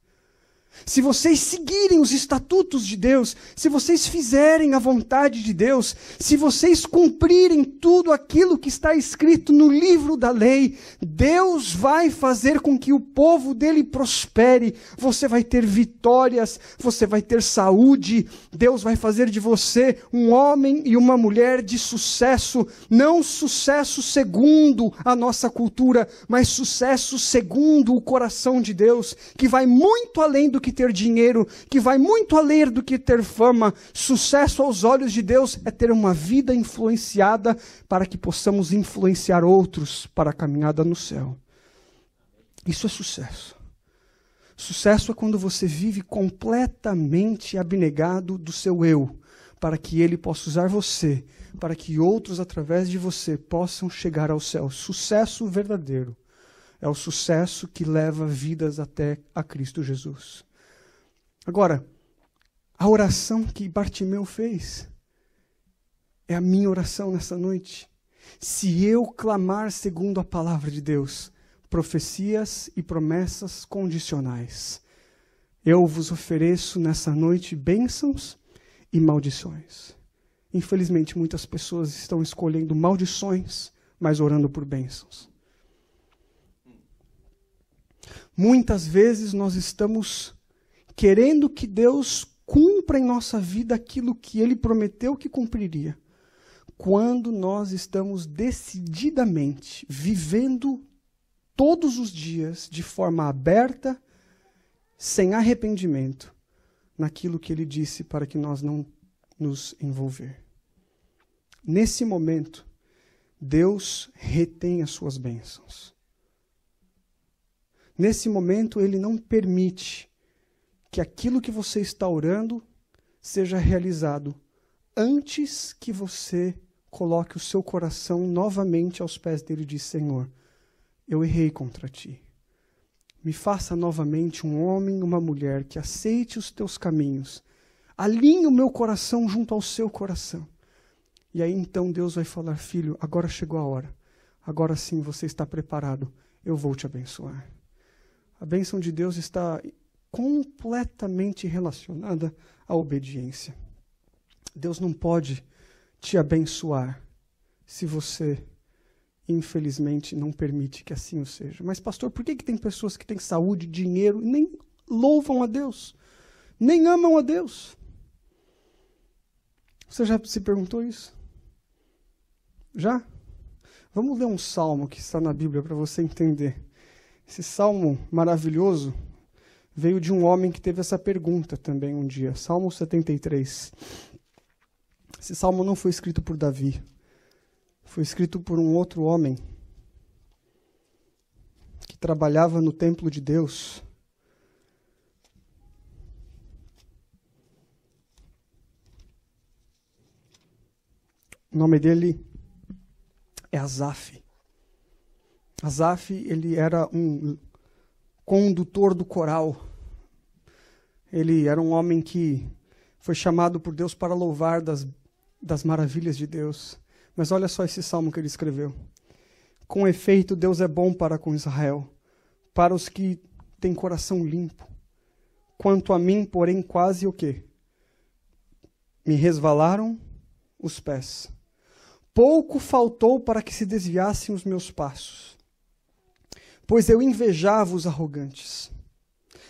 [SPEAKER 1] se vocês seguirem os estatutos de Deus, se vocês fizerem a vontade de Deus, se vocês cumprirem tudo aquilo que está escrito no livro da lei, Deus vai fazer com que o povo dele prospere. Você vai ter vitórias, você vai ter saúde, Deus vai fazer de você um homem e uma mulher de sucesso, não sucesso segundo a nossa cultura, mas sucesso segundo o coração de Deus, que vai muito além do que que ter dinheiro, que vai muito além do que ter fama. Sucesso aos olhos de Deus é ter uma vida influenciada para que possamos influenciar outros para a caminhada no céu. Isso é sucesso. Sucesso é quando você vive completamente abnegado do seu eu, para que ele possa usar você, para que outros através de você possam chegar ao céu. Sucesso verdadeiro é o sucesso que leva vidas até a Cristo Jesus. Agora, a oração que Bartimeu fez é a minha oração nessa noite. Se eu clamar segundo a palavra de Deus, profecias e promessas condicionais, eu vos ofereço nessa noite bênçãos e maldições. Infelizmente, muitas pessoas estão escolhendo maldições, mas orando por bênçãos. Muitas vezes nós estamos querendo que Deus cumpra em nossa vida aquilo que ele prometeu que cumpriria. Quando nós estamos decididamente vivendo todos os dias de forma aberta, sem arrependimento, naquilo que ele disse para que nós não nos envolver. Nesse momento, Deus retém as suas bênçãos. Nesse momento, ele não permite que aquilo que você está orando seja realizado antes que você coloque o seu coração novamente aos pés dele e diz: Senhor, eu errei contra ti. Me faça novamente um homem uma mulher que aceite os teus caminhos. Alinhe o meu coração junto ao seu coração. E aí então Deus vai falar: Filho, agora chegou a hora. Agora sim você está preparado. Eu vou te abençoar. A bênção de Deus está completamente relacionada à obediência. Deus não pode te abençoar se você, infelizmente, não permite que assim o seja. Mas, pastor, por que, que tem pessoas que têm saúde, dinheiro e nem louvam a Deus, nem amam a Deus? Você já se perguntou isso? Já? Vamos ler um salmo que está na Bíblia para você entender. Esse salmo maravilhoso veio de um homem que teve essa pergunta também um dia. Salmo 73. Esse salmo não foi escrito por Davi, foi escrito por um outro homem que trabalhava no templo de Deus. O nome dele é Azaf. Azaf, ele era um condutor do coral. Ele era um homem que foi chamado por Deus para louvar das, das maravilhas de Deus. Mas olha só esse salmo que ele escreveu. Com efeito, Deus é bom para com Israel, para os que têm coração limpo. Quanto a mim, porém, quase o quê? Me resvalaram os pés. Pouco faltou para que se desviassem os meus passos pois eu invejava os arrogantes,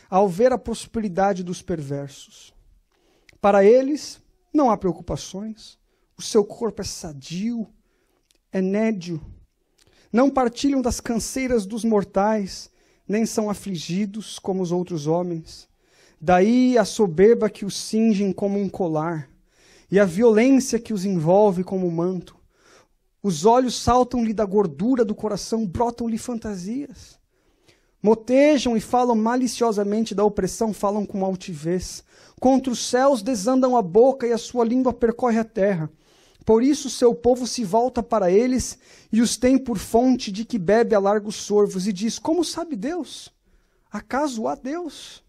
[SPEAKER 1] ao ver a prosperidade dos perversos. Para eles não há preocupações, o seu corpo é sadio, é nédio. Não partilham das canseiras dos mortais, nem são afligidos como os outros homens. Daí a soberba que os cingem como um colar, e a violência que os envolve como um manto. Os olhos saltam-lhe da gordura do coração, brotam-lhe fantasias. Motejam e falam maliciosamente da opressão, falam com altivez. Contra os céus desandam a boca e a sua língua percorre a terra. Por isso seu povo se volta para eles e os tem por fonte de que bebe a largos sorvos e diz: Como sabe Deus? Acaso há Deus?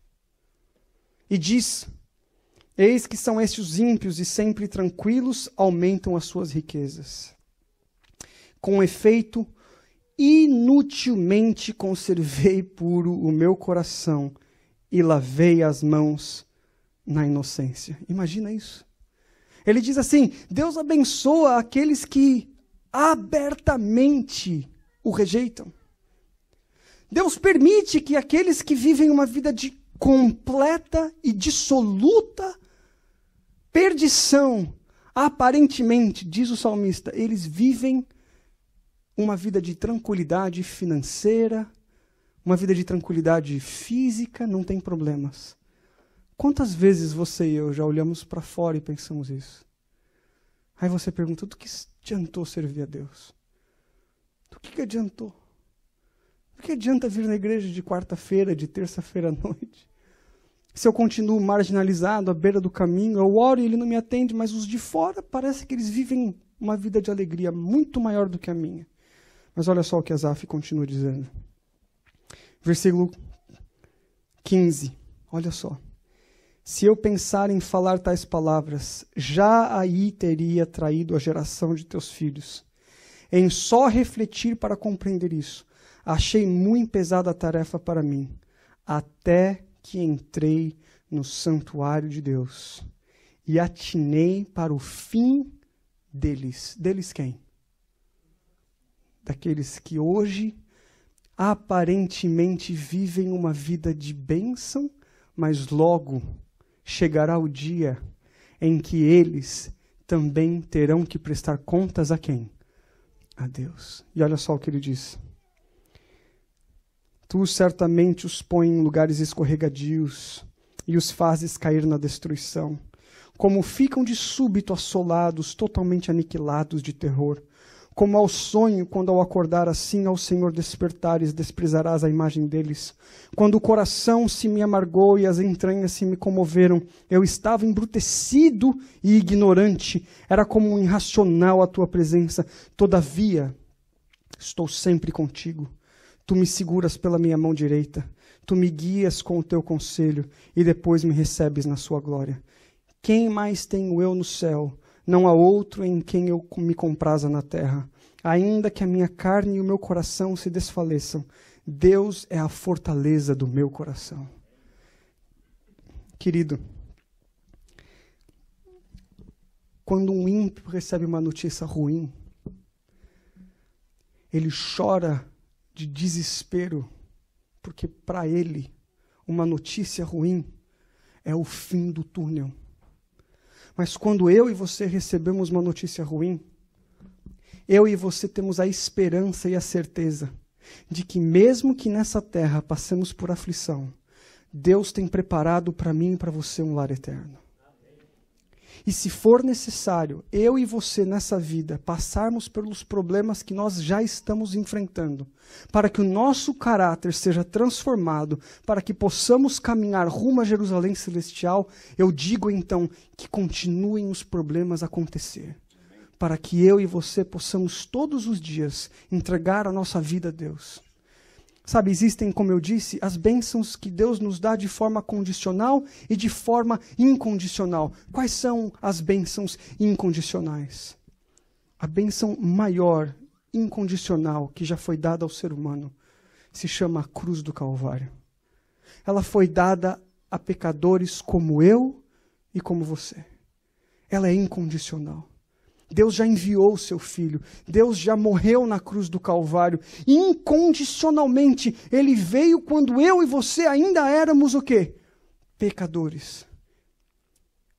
[SPEAKER 1] E diz: Eis que são estes os ímpios e sempre tranquilos aumentam as suas riquezas. Com efeito, inutilmente conservei puro o meu coração e lavei as mãos na inocência. Imagina isso. Ele diz assim: Deus abençoa aqueles que abertamente o rejeitam. Deus permite que aqueles que vivem uma vida de completa e dissoluta perdição, aparentemente, diz o salmista, eles vivem uma vida de tranquilidade financeira, uma vida de tranquilidade física, não tem problemas. Quantas vezes você e eu já olhamos para fora e pensamos isso? Aí você pergunta: do que adiantou servir a Deus? Do que, que adiantou? Do que adianta vir na igreja de quarta-feira, de terça-feira à noite? Se eu continuo marginalizado, à beira do caminho, eu oro e ele não me atende, mas os de fora parece que eles vivem uma vida de alegria muito maior do que a minha. Mas olha só o que Asaf continua dizendo. Versículo 15. Olha só. Se eu pensar em falar tais palavras, já aí teria traído a geração de teus filhos. Em só refletir para compreender isso, achei muito pesada a tarefa para mim, até que entrei no santuário de Deus e atinei para o fim deles. Deles quem? daqueles que hoje aparentemente vivem uma vida de bênção, mas logo chegará o dia em que eles também terão que prestar contas a quem? A Deus. E olha só o que ele diz. Tu certamente os põe em lugares escorregadios e os fazes cair na destruição. Como ficam de súbito assolados, totalmente aniquilados de terror como ao é sonho, quando ao acordar assim ao Senhor despertares, desprezarás a imagem deles. Quando o coração se me amargou e as entranhas se me comoveram, eu estava embrutecido e ignorante, era como um irracional a tua presença. Todavia, estou sempre contigo. Tu me seguras pela minha mão direita, tu me guias com o teu conselho e depois me recebes na sua glória. Quem mais tenho eu no céu não há outro em quem eu me compraza na terra. Ainda que a minha carne e o meu coração se desfaleçam, Deus é a fortaleza do meu coração. Querido, quando um ímpio recebe uma notícia ruim, ele chora de desespero, porque para ele uma notícia ruim é o fim do túnel. Mas quando eu e você recebemos uma notícia ruim, eu e você temos a esperança e a certeza de que, mesmo que nessa terra passemos por aflição, Deus tem preparado para mim e para você um lar eterno. E se for necessário, eu e você nessa vida passarmos pelos problemas que nós já estamos enfrentando, para que o nosso caráter seja transformado, para que possamos caminhar rumo a Jerusalém celestial, eu digo então que continuem os problemas a acontecer. Para que eu e você possamos todos os dias entregar a nossa vida a Deus Sabe, existem, como eu disse, as bênçãos que Deus nos dá de forma condicional e de forma incondicional. Quais são as bênçãos incondicionais? A bênção maior, incondicional, que já foi dada ao ser humano, se chama a cruz do Calvário. Ela foi dada a pecadores como eu e como você. Ela é incondicional. Deus já enviou o seu filho, Deus já morreu na cruz do Calvário, incondicionalmente, ele veio quando eu e você ainda éramos o quê? Pecadores.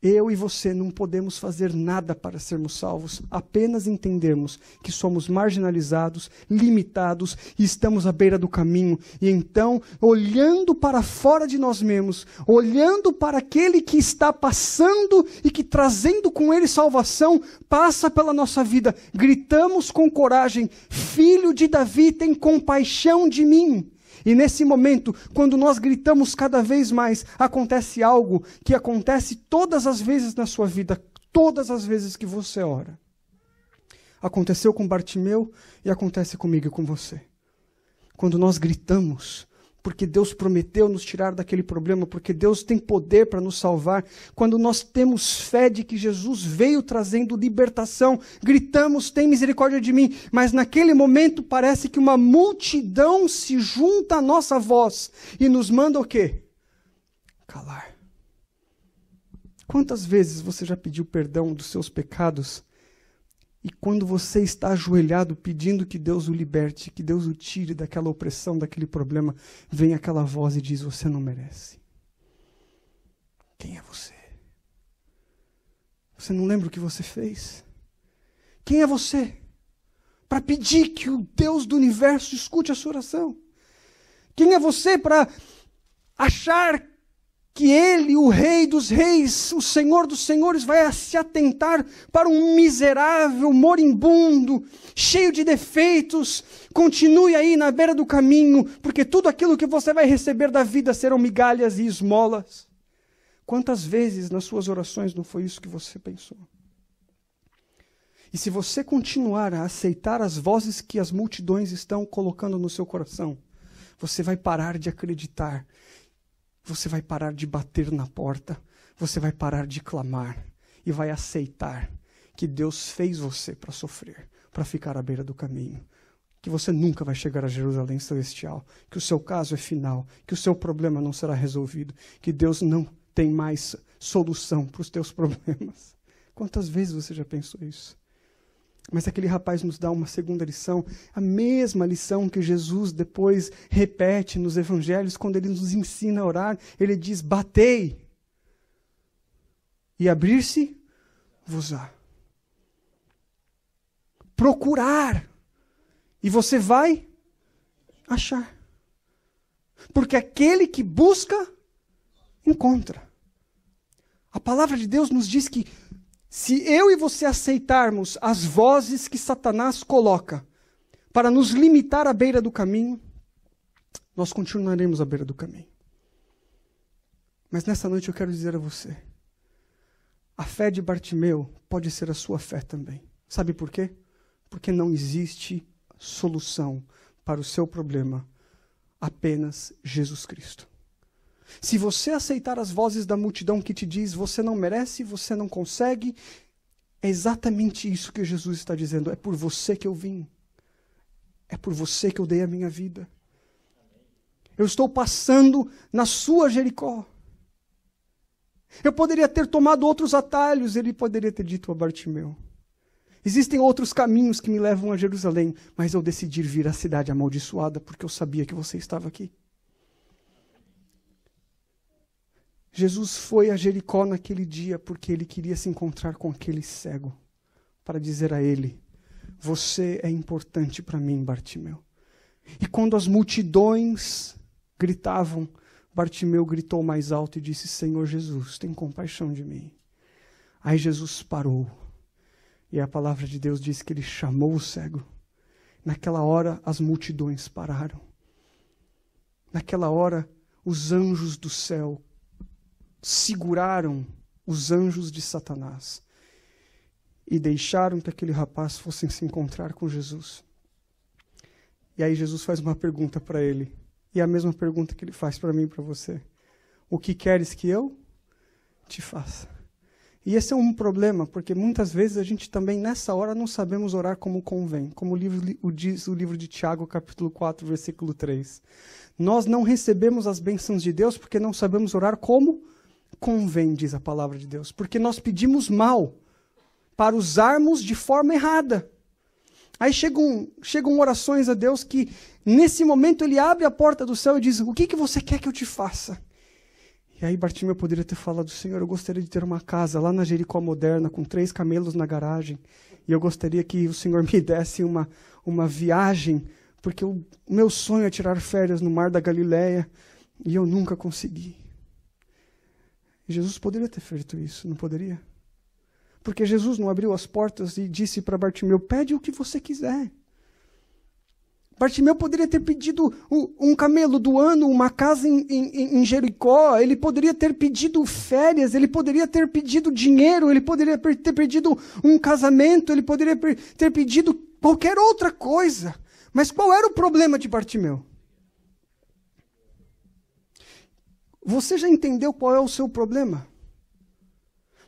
[SPEAKER 1] Eu e você não podemos fazer nada para sermos salvos, apenas entendermos que somos marginalizados, limitados e estamos à beira do caminho. E então, olhando para fora de nós mesmos, olhando para aquele que está passando e que trazendo com ele salvação, passa pela nossa vida, gritamos com coragem: Filho de Davi, tem compaixão de mim. E nesse momento, quando nós gritamos cada vez mais, acontece algo que acontece todas as vezes na sua vida, todas as vezes que você ora. Aconteceu com Bartimeu e acontece comigo e com você. Quando nós gritamos, porque Deus prometeu nos tirar daquele problema, porque Deus tem poder para nos salvar, quando nós temos fé de que Jesus veio trazendo libertação, gritamos: tem misericórdia de mim, mas naquele momento parece que uma multidão se junta à nossa voz e nos manda o quê? Calar. Quantas vezes você já pediu perdão dos seus pecados e quando você está ajoelhado pedindo que Deus o liberte, que Deus o tire daquela opressão, daquele problema, vem aquela voz e diz: Você não merece. Quem é você? Você não lembra o que você fez? Quem é você? Para pedir que o Deus do universo escute a sua oração? Quem é você para achar que ele, o Rei dos Reis, o Senhor dos Senhores, vai se atentar para um miserável, moribundo, cheio de defeitos. Continue aí na beira do caminho, porque tudo aquilo que você vai receber da vida serão migalhas e esmolas. Quantas vezes nas suas orações não foi isso que você pensou? E se você continuar a aceitar as vozes que as multidões estão colocando no seu coração, você vai parar de acreditar você vai parar de bater na porta, você vai parar de clamar e vai aceitar que Deus fez você para sofrer, para ficar à beira do caminho, que você nunca vai chegar a Jerusalém celestial, que o seu caso é final, que o seu problema não será resolvido, que Deus não tem mais solução para os teus problemas. Quantas vezes você já pensou isso? Mas aquele rapaz nos dá uma segunda lição, a mesma lição que Jesus depois repete nos evangelhos, quando ele nos ensina a orar, ele diz: Batei e abrir-se vos-á. Procurar e você vai achar. Porque aquele que busca, encontra. A palavra de Deus nos diz que se eu e você aceitarmos as vozes que Satanás coloca para nos limitar à beira do caminho, nós continuaremos à beira do caminho. Mas nessa noite eu quero dizer a você: a fé de Bartimeu pode ser a sua fé também. Sabe por quê? Porque não existe solução para o seu problema, apenas Jesus Cristo. Se você aceitar as vozes da multidão que te diz você não merece, você não consegue, é exatamente isso que Jesus está dizendo. É por você que eu vim. É por você que eu dei a minha vida. Eu estou passando na sua Jericó. Eu poderia ter tomado outros atalhos, ele poderia ter dito a Bartimeu. Existem outros caminhos que me levam a Jerusalém, mas eu decidi vir à cidade amaldiçoada porque eu sabia que você estava aqui. Jesus foi a Jericó naquele dia porque ele queria se encontrar com aquele cego, para dizer a ele: Você é importante para mim, Bartimeu. E quando as multidões gritavam, Bartimeu gritou mais alto e disse: Senhor Jesus, tem compaixão de mim. Aí Jesus parou. E a palavra de Deus diz que ele chamou o cego. Naquela hora, as multidões pararam. Naquela hora, os anjos do céu seguraram os anjos de Satanás e deixaram que aquele rapaz fosse se encontrar com Jesus. E aí Jesus faz uma pergunta para ele, e é a mesma pergunta que ele faz para mim e para você: O que queres que eu te faça? E esse é um problema, porque muitas vezes a gente também nessa hora não sabemos orar como convém, como o livro, o diz o livro de Tiago, capítulo 4, versículo 3. Nós não recebemos as bênçãos de Deus porque não sabemos orar como convém, diz a palavra de Deus, porque nós pedimos mal para usarmos de forma errada. Aí chegam, chegam orações a Deus que, nesse momento, ele abre a porta do céu e diz: O que, que você quer que eu te faça? E aí Bartimeu poderia ter falado: Senhor, eu gostaria de ter uma casa lá na Jericó Moderna, com três camelos na garagem, e eu gostaria que o Senhor me desse uma, uma viagem, porque o meu sonho é tirar férias no Mar da Galileia, e eu nunca consegui. Jesus poderia ter feito isso, não poderia? Porque Jesus não abriu as portas e disse para Bartimeu: pede o que você quiser. Bartimeu poderia ter pedido um camelo do ano, uma casa em, em, em, Jericó, ele poderia ter pedido férias, ele poderia ter pedido dinheiro, ele poderia ter pedido um casamento, ele poderia ter pedido qualquer outra coisa. Mas qual era o problema de Bartimeu? Você já entendeu qual é o seu problema?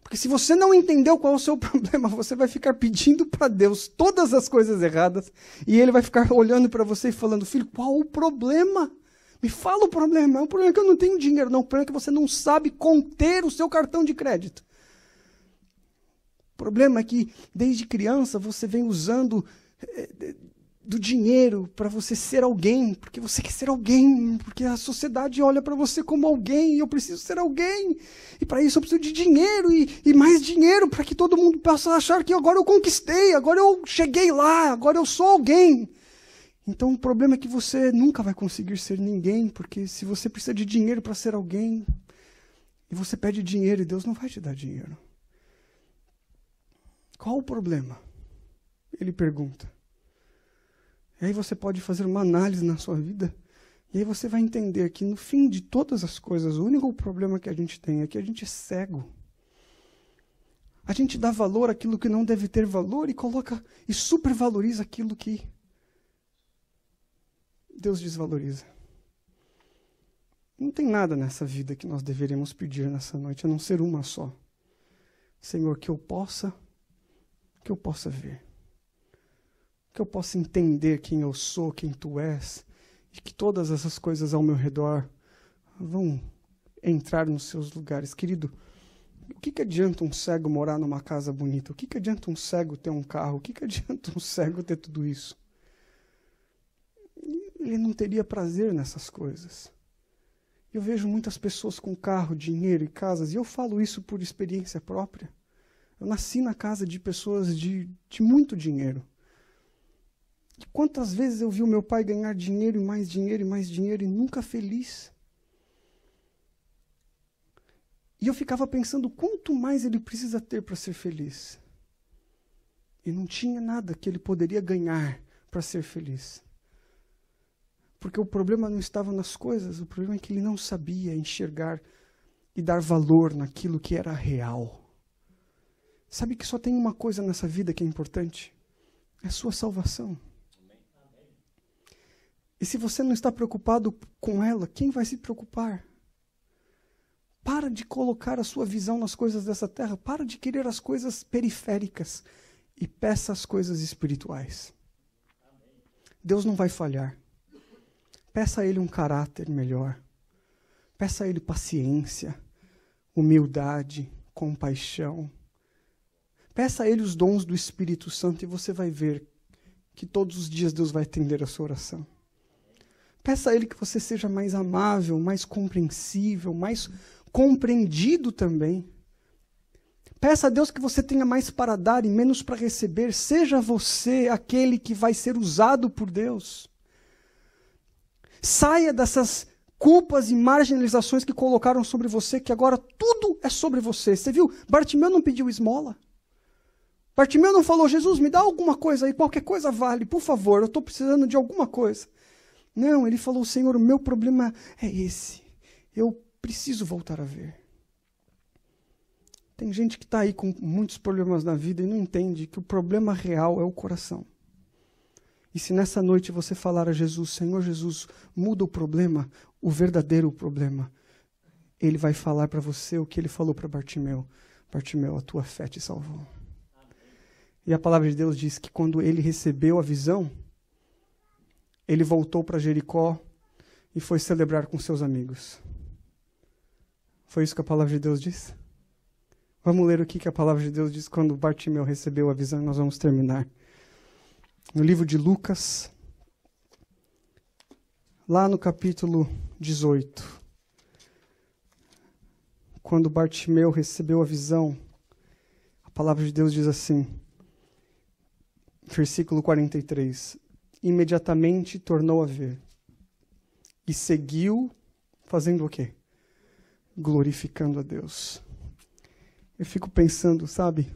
[SPEAKER 1] Porque se você não entendeu qual é o seu problema, você vai ficar pedindo para Deus todas as coisas erradas e ele vai ficar olhando para você e falando: Filho, qual o problema? Me fala o problema. O é problema é que eu não tenho dinheiro, não. O problema é que você não sabe conter o seu cartão de crédito. O problema é que desde criança você vem usando eh, do dinheiro para você ser alguém, porque você quer ser alguém, porque a sociedade olha para você como alguém e eu preciso ser alguém. E para isso eu preciso de dinheiro e, e mais dinheiro para que todo mundo possa achar que agora eu conquistei, agora eu cheguei lá, agora eu sou alguém. Então o problema é que você nunca vai conseguir ser ninguém, porque se você precisa de dinheiro para ser alguém, e você pede dinheiro e Deus não vai te dar dinheiro. Qual o problema? Ele pergunta. E aí você pode fazer uma análise na sua vida. E aí você vai entender que no fim de todas as coisas, o único problema que a gente tem é que a gente é cego. A gente dá valor àquilo que não deve ter valor e coloca e supervaloriza aquilo que Deus desvaloriza. Não tem nada nessa vida que nós deveríamos pedir nessa noite, a não ser uma só. Senhor, que eu possa, que eu possa ver que eu possa entender quem eu sou, quem tu és, e que todas essas coisas ao meu redor vão entrar nos seus lugares. Querido, o que, que adianta um cego morar numa casa bonita? O que, que adianta um cego ter um carro? O que, que adianta um cego ter tudo isso? Ele não teria prazer nessas coisas. Eu vejo muitas pessoas com carro, dinheiro e casas, e eu falo isso por experiência própria. Eu nasci na casa de pessoas de, de muito dinheiro. E quantas vezes eu vi o meu pai ganhar dinheiro e mais dinheiro e mais dinheiro e nunca feliz? E eu ficava pensando quanto mais ele precisa ter para ser feliz. E não tinha nada que ele poderia ganhar para ser feliz. Porque o problema não estava nas coisas, o problema é que ele não sabia enxergar e dar valor naquilo que era real. Sabe que só tem uma coisa nessa vida que é importante? É a sua salvação. E se você não está preocupado com ela, quem vai se preocupar? Para de colocar a sua visão nas coisas dessa terra, para de querer as coisas periféricas e peça as coisas espirituais. Deus não vai falhar. Peça a Ele um caráter melhor. Peça a Ele paciência, humildade, compaixão. Peça a Ele os dons do Espírito Santo e você vai ver que todos os dias Deus vai atender a sua oração. Peça a Ele que você seja mais amável, mais compreensível, mais compreendido também. Peça a Deus que você tenha mais para dar e menos para receber. Seja você aquele que vai ser usado por Deus. Saia dessas culpas e marginalizações que colocaram sobre você, que agora tudo é sobre você. Você viu? Bartimeu não pediu esmola. Bartimeu não falou, Jesus, me dá alguma coisa aí, qualquer coisa vale, por favor, eu estou precisando de alguma coisa. Não, ele falou: Senhor, o meu problema é esse. Eu preciso voltar a ver. Tem gente que está aí com muitos problemas na vida e não entende que o problema real é o coração. E se nessa noite você falar a Jesus, Senhor Jesus, muda o problema, o verdadeiro problema, ele vai falar para você o que ele falou para Bartimeu: Bartimeu, a tua fé te salvou. E a palavra de Deus diz que quando ele recebeu a visão, ele voltou para Jericó e foi celebrar com seus amigos. Foi isso que a palavra de Deus diz? Vamos ler o que a palavra de Deus diz quando Bartimeu recebeu a visão e nós vamos terminar. No livro de Lucas, lá no capítulo 18, quando Bartimeu recebeu a visão, a palavra de Deus diz assim, versículo 43 imediatamente tornou a ver. E seguiu fazendo o quê? Glorificando a Deus. Eu fico pensando, sabe?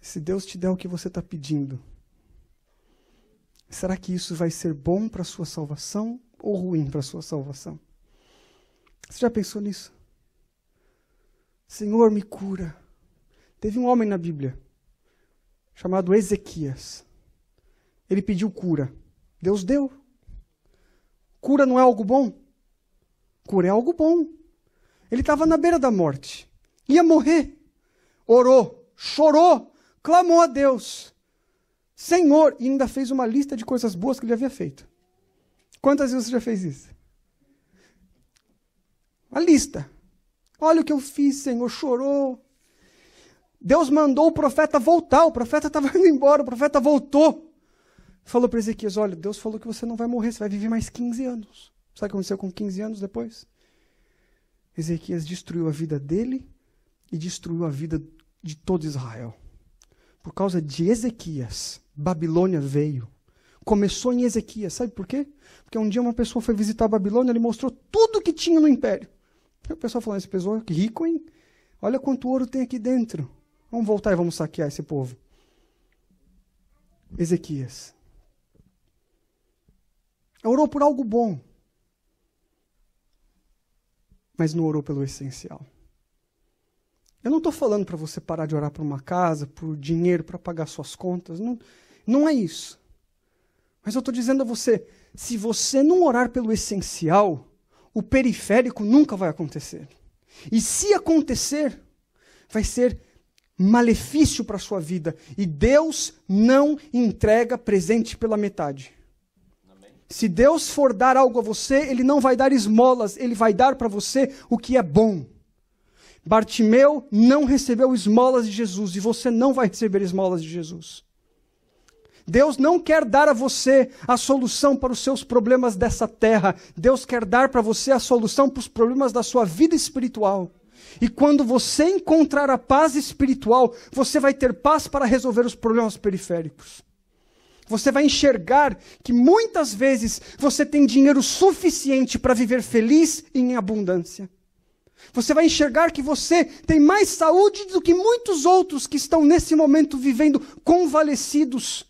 [SPEAKER 1] Se Deus te der o que você está pedindo, será que isso vai ser bom para a sua salvação ou ruim para a sua salvação? Você já pensou nisso? Senhor, me cura. Teve um homem na Bíblia chamado Ezequias. Ele pediu cura. Deus deu. Cura não é algo bom? Cura é algo bom. Ele estava na beira da morte. Ia morrer. Orou, chorou, clamou a Deus. Senhor, e ainda fez uma lista de coisas boas que ele havia feito. Quantas vezes você já fez isso? Uma lista. Olha o que eu fiz, Senhor, chorou. Deus mandou o profeta voltar, o profeta estava indo embora, o profeta voltou falou para Ezequias: Olha, Deus falou que você não vai morrer, você vai viver mais 15 anos. Sabe o que aconteceu com 15 anos depois? Ezequias destruiu a vida dele e destruiu a vida de todo Israel. Por causa de Ezequias, Babilônia veio. Começou em Ezequias, sabe por quê? Porque um dia uma pessoa foi visitar a Babilônia, ele mostrou tudo que tinha no império. E o pessoal falou: Esse pessoal é rico, hein? Olha quanto ouro tem aqui dentro. Vamos voltar e vamos saquear esse povo. Ezequias é orou por algo bom, mas não orou pelo essencial. Eu não estou falando para você parar de orar por uma casa, por dinheiro para pagar suas contas. Não, não é isso. Mas eu estou dizendo a você: se você não orar pelo essencial, o periférico nunca vai acontecer. E se acontecer, vai ser malefício para a sua vida. E Deus não entrega presente pela metade. Se Deus for dar algo a você, ele não vai dar esmolas, ele vai dar para você o que é bom. Bartimeu não recebeu esmolas de Jesus e você não vai receber esmolas de Jesus. Deus não quer dar a você a solução para os seus problemas dessa terra. Deus quer dar para você a solução para os problemas da sua vida espiritual. E quando você encontrar a paz espiritual, você vai ter paz para resolver os problemas periféricos você vai enxergar que muitas vezes você tem dinheiro suficiente para viver feliz e em abundância. Você vai enxergar que você tem mais saúde do que muitos outros que estão nesse momento vivendo convalescidos.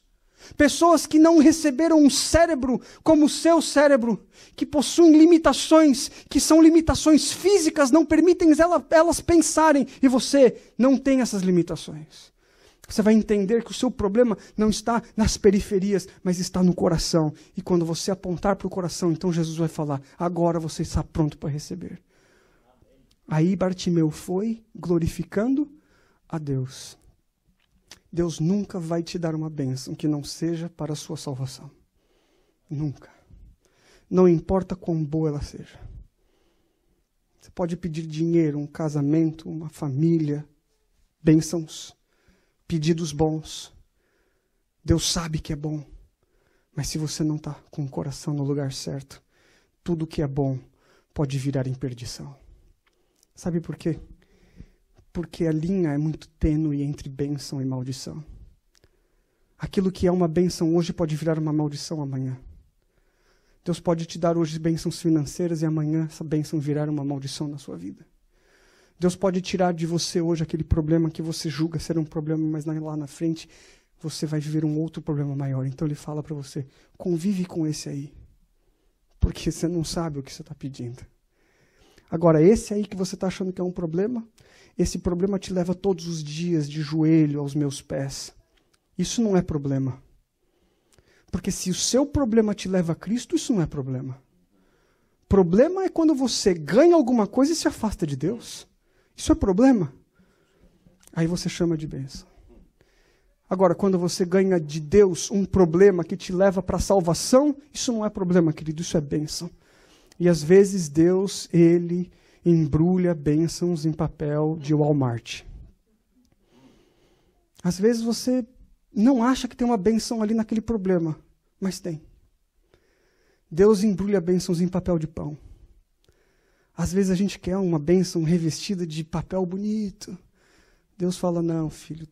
[SPEAKER 1] Pessoas que não receberam um cérebro como o seu cérebro, que possuem limitações, que são limitações físicas, não permitem elas pensarem, e você não tem essas limitações. Você vai entender que o seu problema não está nas periferias, mas está no coração. E quando você apontar para o coração, então Jesus vai falar: agora você está pronto para receber. Aí Bartimeu foi glorificando a Deus. Deus nunca vai te dar uma bênção que não seja para a sua salvação. Nunca. Não importa quão boa ela seja. Você pode pedir dinheiro, um casamento, uma família, bênçãos pedidos bons. Deus sabe que é bom. Mas se você não está com o coração no lugar certo, tudo que é bom pode virar em perdição. Sabe por quê? Porque a linha é muito tênue entre bênção e maldição. Aquilo que é uma bênção hoje pode virar uma maldição amanhã. Deus pode te dar hoje bênçãos financeiras e amanhã essa bênção virar uma maldição na sua vida. Deus pode tirar de você hoje aquele problema que você julga ser um problema, mas lá na frente você vai viver um outro problema maior. Então ele fala para você: convive com esse aí, porque você não sabe o que você está pedindo. Agora, esse aí que você está achando que é um problema, esse problema te leva todos os dias de joelho aos meus pés. Isso não é problema. Porque se o seu problema te leva a Cristo, isso não é problema. Problema é quando você ganha alguma coisa e se afasta de Deus. Isso é problema? Aí você chama de bênção. Agora, quando você ganha de Deus um problema que te leva para a salvação, isso não é problema, querido, isso é bênção. E às vezes Deus, ele embrulha bênçãos em papel de Walmart. Às vezes você não acha que tem uma bênção ali naquele problema, mas tem. Deus embrulha bênçãos em papel de pão. Às vezes a gente quer uma bênção revestida de papel bonito. Deus fala: não, filho,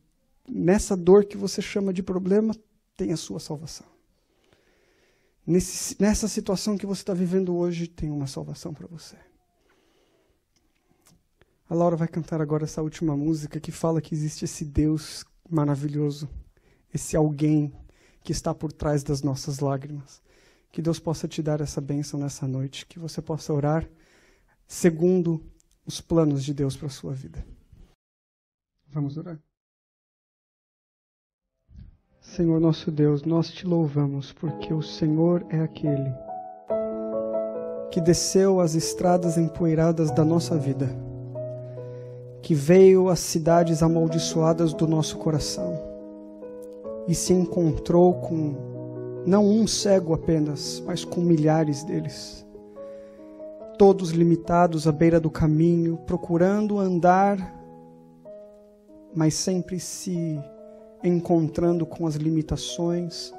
[SPEAKER 1] nessa dor que você chama de problema, tem a sua salvação. Nesse, nessa situação que você está vivendo hoje, tem uma salvação para você. A Laura vai cantar agora essa última música que fala que existe esse Deus maravilhoso, esse alguém que está por trás das nossas lágrimas. Que Deus possa te dar essa bênção nessa noite, que você possa orar segundo os planos de Deus para a sua vida. Vamos orar. Senhor nosso Deus, nós te louvamos porque o Senhor é aquele que desceu as estradas empoeiradas da nossa vida, que veio às cidades amaldiçoadas do nosso coração e se encontrou com não um cego apenas, mas com milhares deles todos limitados à beira do caminho, procurando andar, mas sempre se encontrando com as limitações.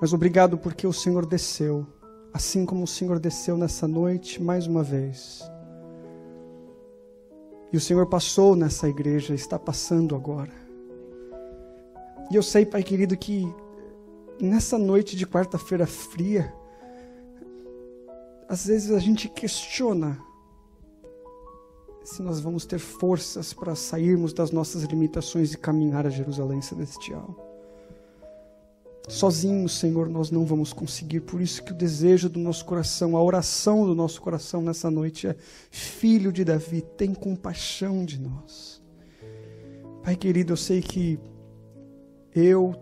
[SPEAKER 1] Mas obrigado porque o Senhor desceu, assim como o Senhor desceu nessa noite mais uma vez. E o Senhor passou nessa igreja, está passando agora. E eu sei, Pai querido, que nessa noite de quarta-feira fria, às vezes a gente questiona se nós vamos ter forças para sairmos das nossas limitações e caminhar a Jerusalém celestial. Sozinhos, Senhor, nós não vamos conseguir. Por isso que o desejo do nosso coração, a oração do nosso coração nessa noite é: Filho de Davi, tem compaixão de nós. Pai querido, eu sei que eu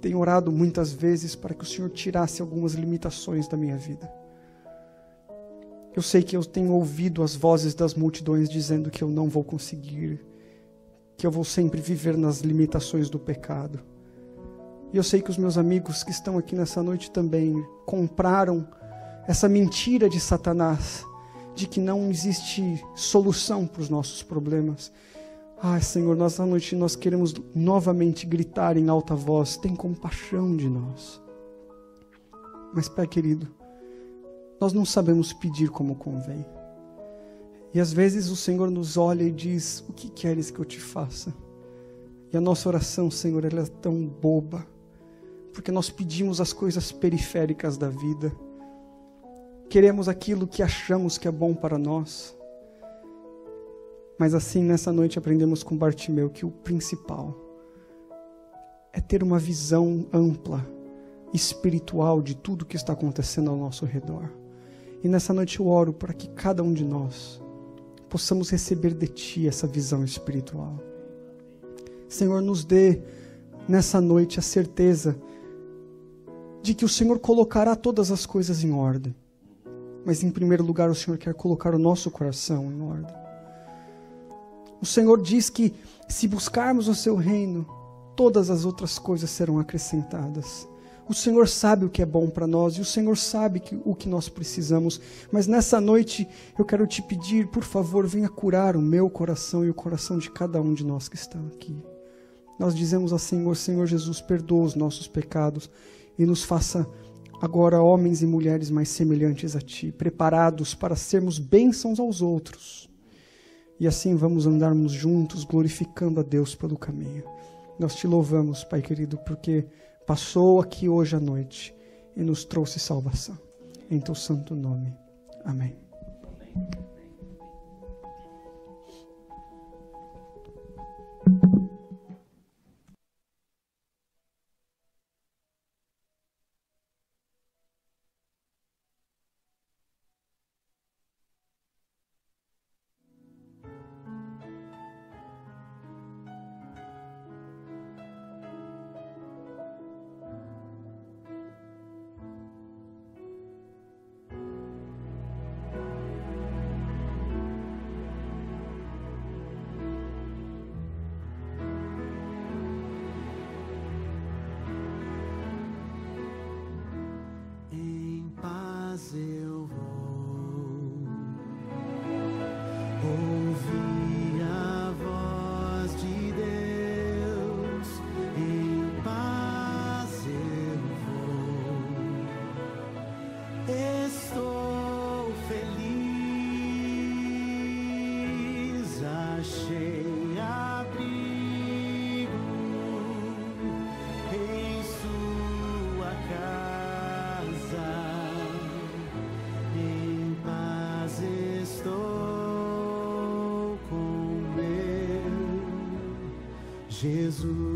[SPEAKER 1] tenho orado muitas vezes para que o Senhor tirasse algumas limitações da minha vida eu sei que eu tenho ouvido as vozes das multidões dizendo que eu não vou conseguir, que eu vou sempre viver nas limitações do pecado. E eu sei que os meus amigos que estão aqui nessa noite também compraram essa mentira de Satanás de que não existe solução para os nossos problemas. Ah, Senhor, nessa noite nós queremos novamente gritar em alta voz: tem compaixão de nós. Mas, Pai querido, nós não sabemos pedir como convém. E às vezes o Senhor nos olha e diz: O que queres que eu te faça? E a nossa oração, Senhor, ela é tão boba, porque nós pedimos as coisas periféricas da vida, queremos aquilo que achamos que é bom para nós. Mas assim, nessa noite, aprendemos com Bartimeu que o principal é ter uma visão ampla, espiritual de tudo que está acontecendo ao nosso redor. E nessa noite eu oro para que cada um de nós possamos receber de Ti essa visão espiritual. Senhor, nos dê nessa noite a certeza de que o Senhor colocará todas as coisas em ordem. Mas em primeiro lugar, o Senhor quer colocar o nosso coração em ordem. O Senhor diz que se buscarmos o seu reino, todas as outras coisas serão acrescentadas. O Senhor sabe o que é bom para nós e o Senhor sabe que, o que nós precisamos. Mas nessa noite eu quero te pedir, por favor, venha curar o meu coração e o coração de cada um de nós que está aqui. Nós dizemos ao Senhor, Senhor Jesus, perdoa os nossos pecados e nos faça agora homens e mulheres mais semelhantes a Ti, preparados para sermos bênçãos aos outros. E assim vamos andarmos juntos, glorificando a Deus pelo caminho. Nós te louvamos, Pai querido, porque passou aqui hoje à noite e nos trouxe salvação. Em teu santo nome. Amém. Amém. Jesus.